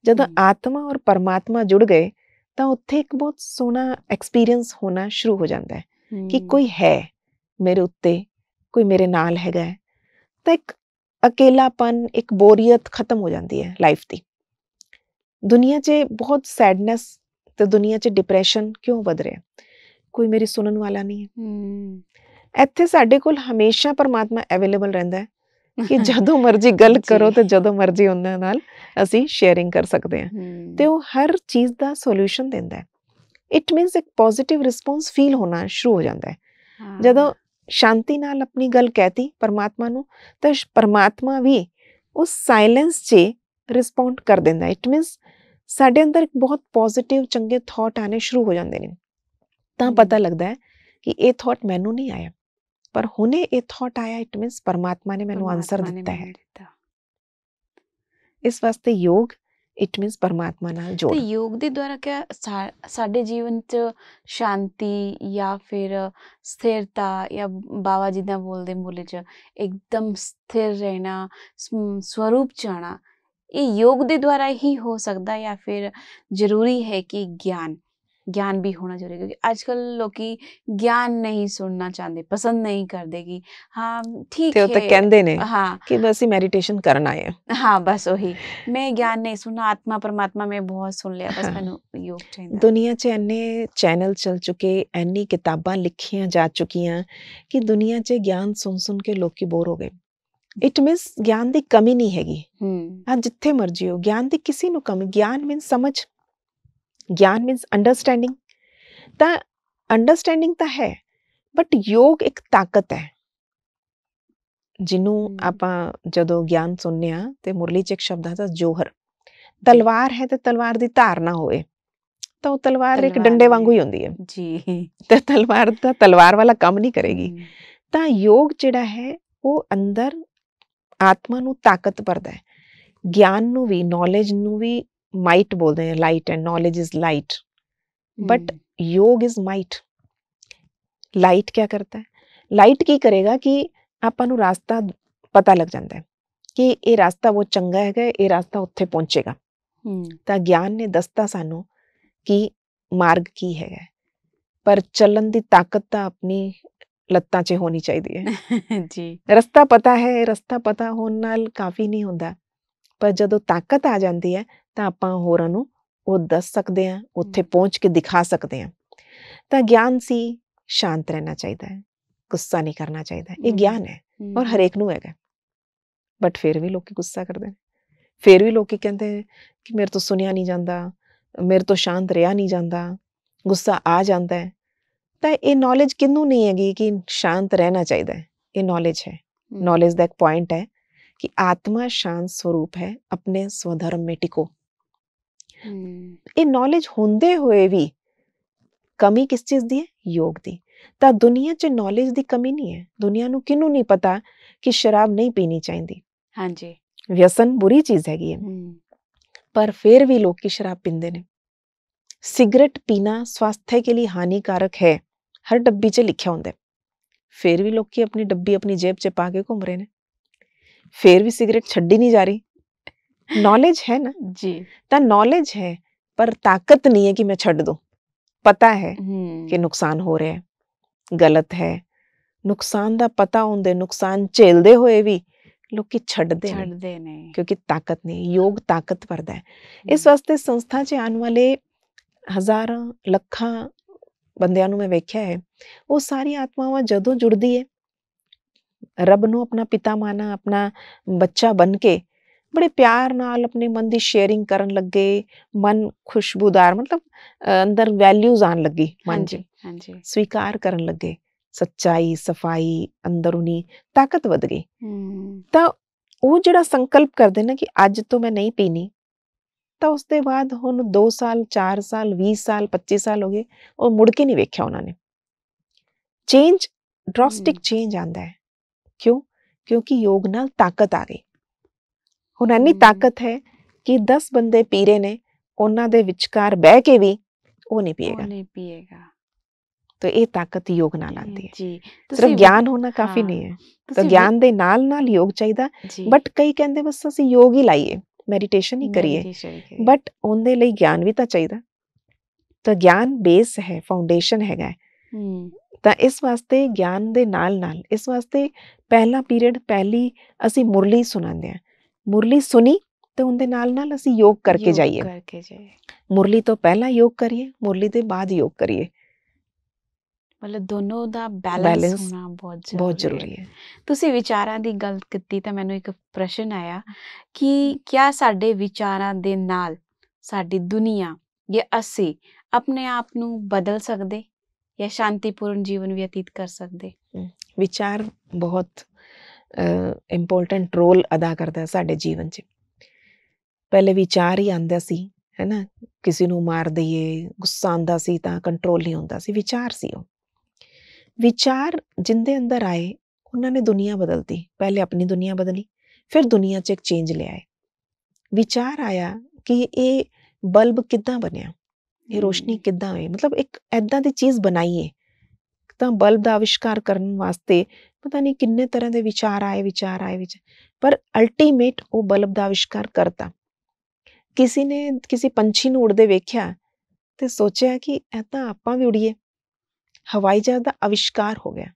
ਜਦੋਂ ਆਤਮਾ ਔਰ ਪਰਮਾਤਮਾ ਜੁੜ ਗਏ ਤਾਂ ਉੱਥੇ ਇੱਕ ਬਹੁਤ ਸੋਹਣਾ ਐਕਸਪੀਰੀਅੰਸ ਹੋਣਾ ਸ਼ੁਰੂ ਹੋ ਜਾਂਦਾ ਹੈ ਕਿ ਕੋਈ ਹੈ ਮੇਰੇ ਉੱਤੇ ਕੋਈ ਮੇਰੇ ਨਾਲ ਹੈਗਾ ਤਾਂ ਇੱਕ ਇਕੱਲਾਪਨ ਇੱਕ ਬੋਰੀਅਤ ਖਤਮ ਹੋ ਜਾਂਦੀ ਹੈ ਲਾਈਫ ਦੀ ਦੁਨੀਆ 'ਚ ਬਹੁਤ ਸੈਡਨੈਸ ਤੇ ਦੁਨੀਆ 'ਚ ਡਿਪਰੈਸ਼ਨ ਕਿਉਂ ਵਧ ਰਿਹਾ ਕੋਈ ਮੇਰੀ ਸੁਣਨ ਵਾਲਾ ਨਹੀਂ ਹੈ ਇੱਥੇ ਸਾਡੇ ਕੋਲ ਹਮੇਸ਼ਾ ਪਰਮਾਤਮਾ ਅਵੇਲੇਬਲ ਰਹਿੰਦਾ ਹੈ ਕਿ ਜਦੋਂ ਮਰਜ਼ੀ ਗੱਲ ਕਰੋ ਤੇ ਜਦੋਂ ਮਰਜ਼ੀ ਉਹਨਾਂ ਨਾਲ ਅਸੀਂ ਸ਼ੇਅਰਿੰਗ ਕਰ ਸਕਦੇ ਹਾਂ ਤੇ ਉਹ ਹਰ ਚੀਜ਼ ਦਾ ਸੋਲੂਸ਼ਨ ਦਿੰਦਾ ਹੈ ਇਟ ਮੀਨਸ ਇੱਕ ਪੋਜ਼ਿਟਿਵ ਰਿਸਪੌਂਸ ਫੀਲ ਹੋਣਾ ਸ਼ੁਰੂ ਹੋ ਜਾਂਦਾ ਹੈ ਜਦੋਂ ਸ਼ਾਂਤੀ ਨਾਲ ਆਪਣੀ ਗੱਲ ਕਹਤੀ ਪਰਮਾਤਮਾ ਨੂੰ ਤਾਂ ਪਰਮਾਤਮਾ ਵੀ ਉਸ ਸਾਇਲੈਂਸ 'ਚ ਰਿਸਪੌਂਡ ਕਰ ਦਿੰਦਾ ਇਟ ਮੀਨਸ ਸਾਡੇ ਅੰਦਰ ਇੱਕ ਬਹੁਤ ਪੋਜ਼ਿਟਿਵ ਚੰਗੇ ਥਾਟ ਆਨੇ ਸ਼ੁਰੂ ਹੋ ਜਾਂਦੇ ਨੇ ਤਾਂ ਪਤਾ ਲੱਗਦਾ ਹੈ ਕਿ ਇਹ ਥਾਟ ਮੈਨੂੰ ਨਹੀਂ ਆਇਆ ਪਰ ਹੁਣੇ ਇਹ ਥਾਟ ਆਇਆ ਇਟ ਮੀਨਸ ਪਰਮਾਤਮਾ ਨੇ ਮੈਨੂੰ ਆਨਸਰ ਦਿੱਤਾ ਹੈ ਇਸ ਵਾਸਤੇ ਯੋਗ ਇਟ ਮੀਨਸ ਪਰਮਾਤਮਾ ਨਾਲ ਜੋੜ ਤੇ ਯੋਗ ਦੇ ਦੁਆਰਾ ਕਿ ਸਾਡੇ ਜੀਵਨ ਚ ਸ਼ਾਂਤੀ ਜਾਂ ਫਿਰ ਸਥਿਰਤਾ ਜਾਂ ਬਾਬਾ ਜੀ ਦਾ ਬੋਲਦੇ ਮੂਲੇ ਚ ਇੱਕਦਮ ਸਥਿਰ ਰਹਿਣਾ ਸਵਰੂਪ ਜਾਣਾ ਇਹ ਯੋਗ ਦੇ ਦੁਆਰਾ ਹੀ ਹੋ ਸਕਦਾ ਜਾਂ ਫਿਰ ਜ਼ਰੂਰੀ ਹੈ ਕਿ ਗਿਆਨ ਗਿਆਨ ਵੀ ਹੋਣਾ ਜ਼ਰੂਰੀ ਕਿਉਂਕਿ ਅੱਜ ਕੱਲ ਲੋਕੀ ਗਿਆਨ ਨਹੀਂ ਸੁਣਨਾ ਚਾਹੁੰਦੇ ਪਸੰਦ ਨਹੀਂ ਕਰਦੇ ਕਿ ਹਾਂ ਠੀਕ ਹੈ ਤੇ ਉਹ ਤਾਂ ਕਹਿੰਦੇ ਨੇ ਹਾਂ ਕਿ ਬਸ ਹੀ ਮੈਡੀਟੇਸ਼ਨ ਕਰਨ ਆਏ ਹਾਂ ਬਸ ਉਹੀ ਮੈਂ ਗਿਆਨ ਨਹੀਂ ਸੁਣਾ ਆਤਮਾ ਪਰਮਾਤਮਾ ਮੈਂ ਬਹੁਤ ਸੁਣ ਲਿਆ ਬਸ ਮੈਨੂੰ ਯੋਗ ਚਾਹੀਦਾ ਦੁਨੀਆ 'ਚ ਐਨੇ ਚੈਨਲ ਚੱਲ ਚੁੱਕੇ ਐਨੀ ਕਿਤਾਬਾਂ ਲਿਖੀਆਂ ਜਾ ਚੁੱਕੀਆਂ ਕਿ ਦੁਨੀਆ 'ਚ ਗਿਆਨ ਸੁਣ ਸੁਣ ਕੇ ਲੋਕੀ ਬੋਰ ਹੋ ਗਏ ਇਟ ਮੀਨਸ ਗਿਆਨ ਦੀ ਕਮੀ ਨਹੀਂ ਹੈਗੀ ਹਾਂ ਜਿੱਥੇ ਮਰਜੀ ਹੋ ਗਿਆਨ ਦੀ ਕਿਸੇ ਨੂੰ ਕਮੀ ਗਿਆਨ ਮੀਨਸ ਸਮਝ ਗਿਆਨ ਮੀਨਸ ਅੰਡਰਸਟੈਂਡਿੰਗ ਤਾਂ ਅੰਡਰਸਟੈਂਡਿੰਗ ਤਾਂ ਹੈ ਬਟ ਯੋਗ ਇੱਕ ਤਾਕਤ ਹੈ ਜਿਹਨੂੰ ਆਪਾਂ ਜਦੋਂ ਗਿਆਨ ਸੁਣਨੇ ਆ ਤੇ ਮੁਰਲੀ ਚ ਇੱਕ ਸ਼ਬਦ ਆਦਾ ਜੋਹਰ ਤਲਵਾਰ ਹੈ ਤੇ ਤਲਵਾਰ ਦੀ ਧਾਰਨਾ ਹੋਵੇ ਤਾਂ ਉਹ ਤਲਵਾਰ ਇੱਕ ਡੰਡੇ ਵਾਂਗੂ ਹੀ ਹੁੰਦੀ ਹੈ ਜੀ ਤੇ ਤਲਵਾਰ ਤਾਂ ਤਲਵਾਰ ਵਾਲਾ ਕੰਮ ਨਹੀਂ ਕਰੇਗੀ ਤਾਂ ਯੋਗ ਜਿਹੜਾ ਹੈ ਉਹ ਅੰਦਰ ਆਤਮਾ ਨੂੰ ਤਾਕਤ ਭਰਦਾ ਹੈ ਗਿਆਨ ਨੂੰ ਵੀ ਨੌਲੇਜ ਨੂੰ ਵੀ ਮਾਈਟ ਬੋਲਦੇ ਨੇ light and knowledge is light but yog is might light ਕੀ करता ਹੈ ਲਾਈਟ ਕੀ ਕਰੇਗਾ ਕਿ ਆਪਾਂ ਨੂੰ ਰਸਤਾ ਪਤਾ ਲੱਗ ਜਾਂਦਾ ਹੈ ਕਿ ਇਹ ਰਸਤਾ ਉਹ ਚੰਗਾ ਹੈਗਾ ਇਹ ਰਸਤਾ ਉੱਥੇ ਪਹੁੰਚੇਗਾ ਤਾਂ ਗਿਆਨ ਨੇ ਦੱਸਤਾ ਸਾਨੂੰ ਕਿ ਮਾਰਗ ਕੀ ਹੈਗਾ ਪਰ ਚੱਲਣ ਦੀ ਤਾਕਤ ਤਾਂ ਆਪਣੀ ਲੱਤਾਂ 'ਚ ਹੋਣੀ ਚਾਹੀਦੀ ਹੈ ਜੀ ਰਸਤਾ ਪਤਾ ਹੈ ਰਸਤਾ ਪਤਾ ਹੋਣ ਨਾਲ ਕਾਫੀ ਨਹੀਂ ਹੁੰਦਾ ਪਰ ਜਦੋਂ ਤਾਕਤ ਆ ਜਾਂਦੀ ਹੈ ਤਾਂ ਆਪਾਂ ਹੋਰਾਂ ਨੂੰ ਉਹ ਦੱਸ ਸਕਦੇ ਹਾਂ ਉੱਥੇ ਪਹੁੰਚ ਕੇ ਦਿਖਾ ਸਕਦੇ ਹਾਂ ਤਾਂ ਗਿਆਨ ਸੀ ਸ਼ਾਂਤ ਰਹਿਣਾ ਚਾਹੀਦਾ ਹੈ ਗੁੱਸਾ ਨਹੀਂ ਕਰਨਾ ਚਾਹੀਦਾ ਇਹ ਗਿਆਨ ਹੈ ਔਰ ਹਰੇਕ ਨੂੰ ਹੈਗਾ ਬਟ ਫਿਰ ਵੀ ਲੋਕੀ ਗੁੱਸਾ ਕਰਦੇ ਨੇ ਫਿਰ ਵੀ ਲੋਕੀ ਕਹਿੰਦੇ ਕਿ ਮੇਰੇ ਤੋਂ ਸੁਣਿਆ ਨਹੀਂ ਜਾਂਦਾ ਮੇਰੇ ਤੋਂ ਸ਼ਾਂਤ ਰਿਹਾ ਨਹੀਂ ਜਾਂਦਾ ਗੁੱਸਾ ਆ ਜਾਂਦਾ ਹੈ ਤਾਂ ਇਹ ਨੌਲੇਜ ਕਿੰਨੂੰ ਨਹੀਂ ਹੈਗੀ ਕਿ ਸ਼ਾਂਤ ਰਹਿਣਾ ਚਾਹੀਦਾ ਹੈ ਇਹ ਨੌਲੇਜ ਹੈ ਨੌਲੇਜ ਦਾ ਇੱਕ ਪੁਆਇੰਟ ਹੈ कि आत्मा शांत स्वरूप है अपने स्वधर्म में टिको ये नॉलेज ਹੁੰਦੇ ਹੋਏ ਵੀ ਕਮੀ ਕਿਸ ਚੀਜ਼ ਦੀ ਹੈ ਯੋਗ ਦੀ ਤਾਂ ਦੁਨੀਆ 'ਚ ਨੌਲੇਜ ਦੀ ਕਮੀ ਨਹੀਂ ਹੈ ਦੁਨੀਆ ਨੂੰ ਕਿਨੂੰ ਨਹੀਂ ਪਤਾ ਕਿ ਸ਼ਰਾਬ ਨਹੀਂ ਪੀਣੀ ਚਾਹੀਦੀ ਹਾਂਜੀ ਵਿਅਸਨ ਬੁਰੀ ਚੀਜ਼ ਹੈਗੀ ਹੈ ਪਰ ਫਿਰ ਵੀ ਲੋਕ ਕੀ ਸ਼ਰਾਬ ਪੀਂਦੇ ਨੇ ਸਿਗਰਟ ਪੀਣਾ ਸਵਾਸਥ ਕੇ ਲਈ ਹਾਨੀਕਾਰਕ ਹੈ ਹਰ ਡੱਬੀ 'ਚ ਲਿਖਿਆ ਹੁੰਦਾ ਫੇਰ ਵੀ ਲੋਕੀ ਆਪਣੀ ਡੱਬੀ ਆਪਣੀ ਜੇਬ 'ਚ ਪਾ ਕੇ ਘੁੰਮ ਰਹੇ ਨੇ ਫੇਰ ਵੀ ਸਿਗਰਟ ਛੱਡੀ ਨਹੀਂ ਜਾ ਰਹੀ ਨੌਲੇਜ ਹੈ ਨਾ ਜੀ ਤਾਂ ਨੌਲੇਜ ਹੈ ਪਰ ਤਾਕਤ ਨਹੀਂ ਹੈ ਕਿ ਮੈਂ ਛੱਡ ਦੂੰ ਪਤਾ ਹੈ ਕਿ ਨੁਕਸਾਨ ਹੋ ਰਿਹਾ ਹੈ ਗਲਤ ਹੈ ਨੁਕਸਾਨ ਦਾ ਪਤਾ ਹੁੰਦੇ ਨੁਕਸਾਨ ਝੇਲਦੇ ਹੋਏ ਵੀ ਲੋਕੀ ਛੱਡਦੇ ਨੇ ਛੱਡਦੇ ਨੇ ਕਿਉਂਕਿ ਤਾਕਤ ਨਹੀਂ ਯੋਗ ਤਾਕਤ ਵਰਦਾ ਹੈ ਇਸ ਵਾਸਤੇ ਸੰਸਥਾ 'ਚ ਆਉਣ ਵਾਲੇ ਹਜ਼ਾਰਾਂ ਲੱਖਾਂ ਬੰਦਿਆਂ ਨੂੰ ਮੈਂ ਵੇਖਿਆ ਹੈ ਉਹ ਸਾਰੀ ਆਤਮਾਵਾਂ ਜਦੋਂ ਜੁੜਦੀ ਹੈ ਰੱਬ ਨੂੰ ਆਪਣਾ ਪਿਤਾ ਮਾਨਾ ਆਪਣਾ ਬੱਚਾ ਬਣ ਕੇ ਬੜੇ ਪਿਆਰ ਨਾਲ ਆਪਣੇ ਮਨ ਦੀ ਸ਼ੇਅਰਿੰਗ ਕਰਨ ਲੱਗੇ ਮਨ ਖੁਸ਼ਬੂਦਾਰ ਮਤਲਬ ਅੰਦਰ ਵੈਲਿਊਜ਼ ਆਣ ਲੱਗੀ ਮਨ ਜੀ ਹਾਂਜੀ ਸਵੀਕਾਰ ਕਰਨ ਲੱਗੇ ਸੱਚਾਈ ਸਫਾਈ ਅੰਦਰੂਨੀ ਤਾਕਤ ਵਧ ਗਈ ਤਾਂ ਉਹ ਜਿਹੜਾ ਸੰਕਲਪ ਕਰਦੇ ਨਾ ਕਿ ਅੱਜ ਤੋਂ ਮੈਂ ਨਹੀਂ ਪੀਣੀ ਤਾਂ ਉਸ ਦੇ ਬਾਅਦ ਹੁਣ 2 ਸਾਲ 4 ਸਾਲ 20 ਸਾਲ 25 ਸਾਲ ਹੋ ਗਏ ਉਹ ਮੁੜ ਕੇ ਨਹੀਂ ਵੇਖਿਆ ਉਹਨਾਂ ਨੇ ਚੇਂਜ ਡ੍ਰਾਸਟਿਕ ਚੇਂਜ ਆਂਦਾ ਹੈ ਕਿਉਂ ਕਿਉਂਕਿ ਯੋਗ ਨਾਲ ਤਾਕਤ ਆ ਗਈ ਹੁਣ ਇੰਨੀ ਤਾਕਤ ਹੈ ਕਿ 10 ਬੰਦੇ ਪੀਰੇ ਨੇ ਉਹਨਾਂ ਦੇ ਵਿਚਕਾਰ ਬਹਿ ਕੇ ਵੀ ਉਹ ਨਹੀਂ ਪੀਏਗਾ ਨਹੀਂ ਪੀਏਗਾ ਤਾਂ ਇਹ ਤਾਕਤ ਯੋਗ ਨਾਲ ਆਉਂਦੀ ਹੈ ਜੀ ਸਿਰਫ ਗਿਆਨ ਹੋਣਾ ਕਾਫੀ ਨਹੀਂ ਹੈ ਤਾਂ ਗਿਆਨ ਦੇ ਨਾਲ ਨਾਲ ਯੋਗ ਚਾਹੀਦਾ ਬਟ ਕਈ ਕਹਿੰਦੇ ਬਸ ਅਸੀਂ ਯੋਗ ਹੀ ਲਾਈਏ ਮੈਡੀਟੇਸ਼ਨ ਹੀ ਕਰੀਏ ਬਟ ਉਹਦੇ ਲਈ ਗਿਆਨ ਵੀ ਤਾਂ ਚਾਹੀਦਾ ਤਾਂ ਗਿਆਨ ਬੇਸ ਹੈ ਫਾਊਂਡੇਸ਼ਨ ਹੈਗਾ ਤਾਂ ਇਸ ਵਾਸਤੇ ਗਿਆਨ ਦੇ ਨਾਲ ਨਾਲ ਇਸ ਵਾਸਤੇ ਪਹਿਲਾ ਪੀਰੀਅਡ ਪਹਿਲੀ ਅਸੀਂ ਮੁਰਲੀ ਸੁਣਾਉਂਦੇ ਆ ਮੁਰਲੀ ਸੁਣੀ ਤੇ ਉਹਦੇ ਨਾਲ ਨਾਲ ਅਸੀਂ ਯੋਗ ਕਰਕੇ ਜਾਈਏ ਕਰਕੇ ਜਾਈਏ ਮੁਰਲੀ ਤੋਂ ਪਹਿਲਾਂ ਯੋਗ ਕਰੀਏ ਮੁਰਲੀ ਦੇ ਬਾਅਦ ਯੋਗ ਕਰੀਏ ਮਤਲਬ ਦੋਨੋਂ ਦਾ ਬੈਲੈਂਸ ਹੋਣਾ ਬਹੁਤ ਜ਼ਰੂਰੀ ਬਹੁਤ ਜ਼ਰੂਰੀ ਹੈ ਤੁਸੀਂ ਵਿਚਾਰਾਂ ਦੀ ਗੱਲ ਕੀਤੀ ਤਾਂ ਮੈਨੂੰ ਇੱਕ ਪ੍ਰਸ਼ਨ ਆਇਆ ਕਿ ਕਿਆ ਸਾਡੇ ਵਿਚਾਰਾਂ ਦੇ ਨਾਲ ਸਾਡੀ ਦੁਨੀਆ ਜਾਂ ਅਸੀਂ ਆਪਣੇ ਆਪ ਨੂੰ ਬਦਲ ਸਕਦੇ ਜਾਂ ਸ਼ਾਂਤੀਪੂਰਨ ਜੀਵਨ ਬਤੀਤ ਕਰ ਸਕਦੇ ਵਿਚਾਰ ਬਹੁਤ ਇੰਪੋਰਟੈਂਟ ਰੋਲ ਅਦਾ ਕਰਦਾ ਹੈ ਸਾਡੇ ਜੀਵਨ 'ਚ ਪਹਿਲੇ ਵਿਚਾਰ ਹੀ ਆਂਦੇ ਸੀ ਹੈਨਾ ਕਿਸੇ ਨੂੰ ਮਾਰ ਦਈਏ ਗੁੱਸਾ ਆਂਦਾ ਸੀ ਤਾਂ ਕੰਟਰੋਲ ਨਹੀਂ ਹੁੰਦਾ ਸੀ ਵਿਚਾਰ ਸੀ ਉਹ ਵਿਚਾਰ ਜਿੰਦੇ ਅੰਦਰ ਆਏ ਉਹਨਾਂ ਨੇ ਦੁਨੀਆ ਬਦਲਤੀ ਪਹਿਲੇ ਆਪਣੀ ਦੁਨੀਆ ਬਦਲੀ ਫਿਰ ਦੁਨੀਆ 'ਚ ਇੱਕ ਚੇਂਜ ਲਿਆਏ ਵਿਚਾਰ ਆਇਆ ਕਿ ਇਹ ਬਲਬ ਕਿੱਦਾਂ ਬਣਿਆ ਇਹ ਰੋਸ਼ਨੀ ਕਿੱਦਾਂ ਹੋਈ ਮਤਲਬ ਇੱਕ ਐਦਾਂ ਦੀ ਚੀਜ਼ ਬਣਾਈਏ ਤਾਂ ਬਲਬ ਦਾ ਆਵਿਸ਼ਕਾਰ ਕਰਨ ਵਾਸਤੇ ਪਤਾ ਨਹੀਂ ਕਿੰਨੇ ਤਰ੍ਹਾਂ ਦੇ ਵਿਚਾਰ ਆਏ ਵਿਚਾਰ ਆਏ ਵਿੱਚ ਪਰ ਅਲਟੀਮੇਟ ਉਹ ਬਲਬ ਦਾ ਆਵਿਸ਼ਕਾਰ ਕਰਤਾ ਕਿਸੇ ਨੇ ਕਿਸੇ ਪੰਛੀ ਨੂੰ ਉੜਦੇ ਵੇਖਿਆ ਤੇ ਸੋਚਿਆ ਕਿ ਇਹ ਤਾਂ ਆਪਾਂ ਵੀ ਉੜੀਏ ਹਵਾਈ ਜਹਾਜ਼ ਦਾ ਅਵਿਸ਼ਕਾਰ ਹੋ ਗਿਆ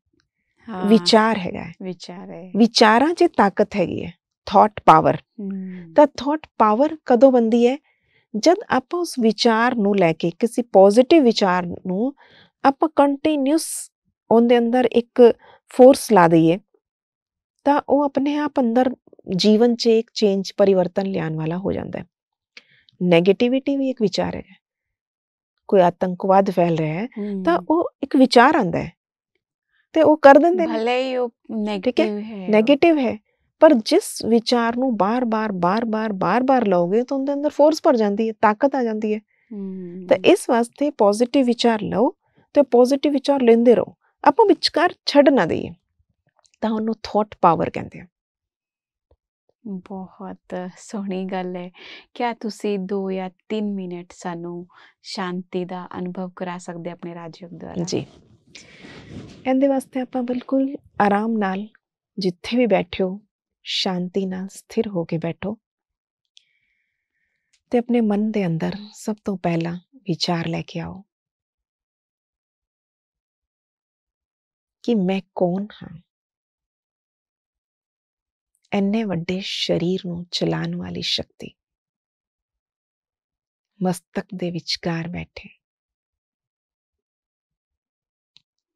ਹਾਂ ਵਿਚਾਰ ਹੈਗਾ ਵਿਚਾਰ ਹੈ ਵਿਚਾਰਾਂ 'ਚ ਤਾਕਤ ਹੈਗੀ ਹੈ ਥਾਟ ਪਾਵਰ ਤਾਂ ਥਾਟ ਪਾਵਰ ਕਦੋਂ ਬੰਦੀ ਹੈ ਜਦ ਆਪਾਂ ਉਸ ਵਿਚਾਰ ਨੂੰ ਲੈ ਕੇ ਕਿਸੇ ਪੋਜ਼ਿਟਿਵ ਵਿਚਾਰ ਨੂੰ ਆਪਾਂ ਕੰਟੀਨਿਊਸ ਉਹਦੇ ਅੰਦਰ ਇੱਕ ਫੋਰਸ ਲਾ ਦਈਏ ਤਾਂ ਉਹ ਆਪਣੇ ਆਪ ਅੰਦਰ ਜੀਵਨ 'ਚ ਇੱਕ ਚੇਂਜ ਪਰਿਵਰਤਨ ਲਿਆਉਣ ਵਾਲਾ ਹੋ ਜਾਂਦਾ ਹੈ 네ਗੇਟਿਵਿਟੀ ਵੀ ਇੱਕ ਵਿਚਾਰ ਹੈ ਕੋਈ ਆਤੰਕਵਾਦ ਫੈਲ ਰਿਹਾ ਹੈ ਤਾਂ ਉਹ ਇੱਕ ਵਿਚਾਰ ਆਂਦਾ ਹੈ ਤੇ ਉਹ ਕਰ ਦਿੰਦੇ ਨੇ ਭਲੇ ਹੀ ਉਹ ਨੈਗੇਟਿਵ ਹੈ ਨੈਗੇਟਿਵ ਹੈ ਪਰ ਜਿਸ ਵਿਚਾਰ ਨੂੰ ਬਾਰ-ਬਾਰ ਬਾਰ-ਬਾਰ ਬਾਰ-ਬਾਰ ਲਓਗੇ ਤਾਂ ਉਹਦੇ ਅੰਦਰ ਫੋਰਸ ਭਰ ਜਾਂਦੀ ਹੈ ਤਾਕਤ ਆ ਜਾਂਦੀ ਹੈ ਤਾਂ ਇਸ ਵਾਸਤੇ ਪੋਜ਼ਿਟਿਵ ਵਿਚਾਰ ਲਓ ਤੇ ਪੋਜ਼ਿਟਿਵ ਵਿਚਾਰ ਲੈਂਦੇ ਰਹੋ ਆਪਾਂ ਵਿਚਾਰ ਛੱਡ ਨਾ ਦਈਏ ਤਾਂ ਉਹਨੂੰ ਥੌਟ ਪਾਵਰ ਕਹਿੰਦੇ ਆ ਬਹੁਤ ਸੋਹਣੀ ਗੱਲ ਹੈ ਕਿਆ ਤੁਸੀਂ 2 ਜਾਂ 3 ਮਿੰਟ ਸਾਨੂੰ ਸ਼ਾਂਤੀ ਦਾ ਅਨੁਭਵ ਕਰਾ ਸਕਦੇ ਆਪਣੇ ਰਾਜਯੋਗ ਦੁਆਰਾ ਜੀ ਇਹਦੇ ਵਾਸਤੇ ਆਪਾਂ ਬਿਲਕੁਲ ਆਰਾਮ ਨਾਲ ਜਿੱਥੇ ਵੀ ਬੈਠੋ ਸ਼ਾਂਤੀ ਨਾਲ ਸਥਿਰ ਹੋ ਕੇ ਬੈਠੋ ਤੇ ਆਪਣੇ ਮਨ ਦੇ ਅੰਦਰ ਸਭ ਤੋਂ ਪਹਿਲਾਂ ਵਿਚਾਰ ਲੈ ਕੇ ਆਓ ਕਿ ਮੈਂ ਕੌਣ ਹਾਂ ਐਨੇ ਵੱਡੇ ਸਰੀਰ ਨੂੰ ਚਲਾਉਣ ਵਾਲੀ ਸ਼ਕਤੀ ਮਸਤਕ ਦੇ ਵਿਚਕਾਰ ਬੈਠੇ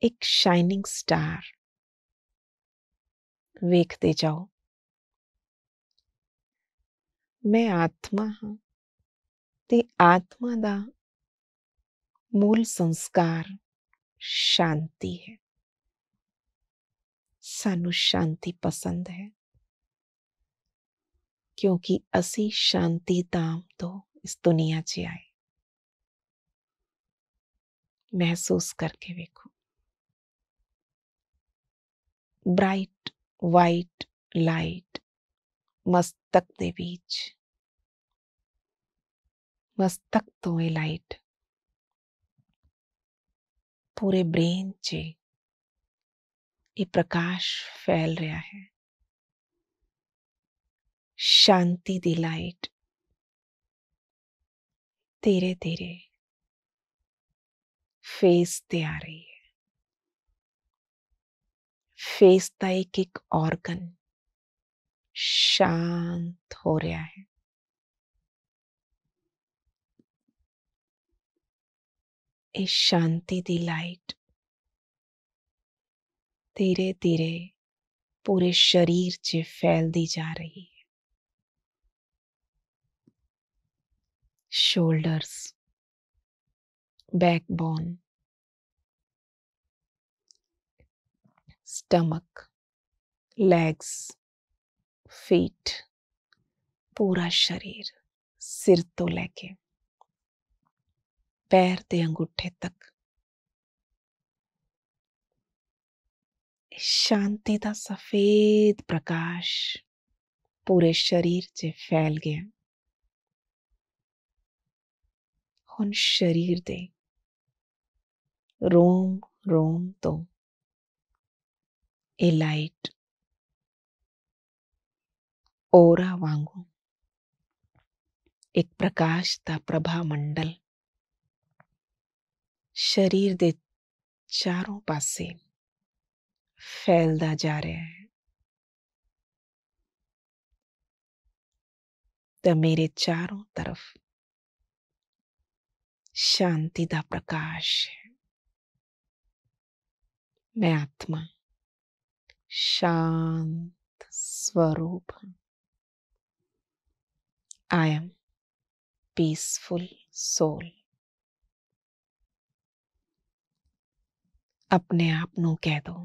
ਇੱਕ ਸ਼ਾਈਨਿੰਗ ਸਟਾਰ ਵੇਖਦੇ ਜਾਓ ਮੈਂ ਆਤਮਾ ਹਾਂ ਤੇ ਆਤਮਾ ਦਾ ਮੂਲ ਸੰਸਕਾਰ ਸ਼ਾਂਤੀ ਹੈ ਸਾਨੂੰ ਸ਼ਾਂਤੀ ਪਸੰਦ ਹੈ क्योंकि असी शांति धाम तो इस दुनिया च आए महसूस करके वेखो ब्राइट वाइट लाइट मस्तक के बीच मस्तक तो ये लाइट पूरे ब्रेन चे प्रकाश फैल रहा है शांति दिलाइट धीरे धीरे फेस ते आ रही है फेस का एक एक ऑर्गन शांत हो रहा है इस शांति दी लाइट धीरे धीरे पूरे शरीर से फैल दी जा रही है shoulders, backbone, stomach, legs, feet, पूरा शरीर सिर तो लेके पैर ते अंगूठे तक शांति का सफेद प्रकाश पूरे शरीर से फैल गया कौन शरीर दे रोम रोम तो ए लाइट ओरा वांगू एक प्रकाश था प्रभा मंडल शरीर दे चारों पासे फैलदा जा रहा है तो मेरे चारों तरफ शांति का प्रकाश है मैं आत्मा शांत स्वरूप आई एम पीसफुल सोल अपने आप नो कह दो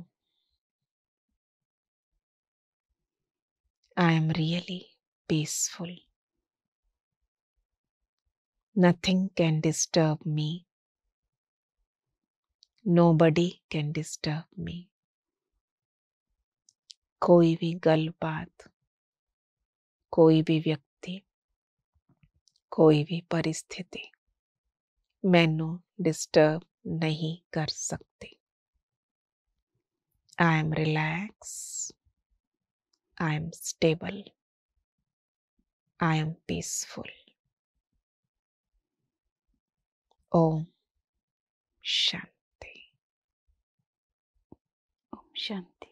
I am really peaceful Nothing can disturb me. Nobody can disturb me. कोई भी गल बात कोई भी व्यक्ति कोई भी परिस्थिति मैनू डिस्टर्ब नहीं कर सकती I am relax I am stable I am peaceful Om Shanti. Om Shanti.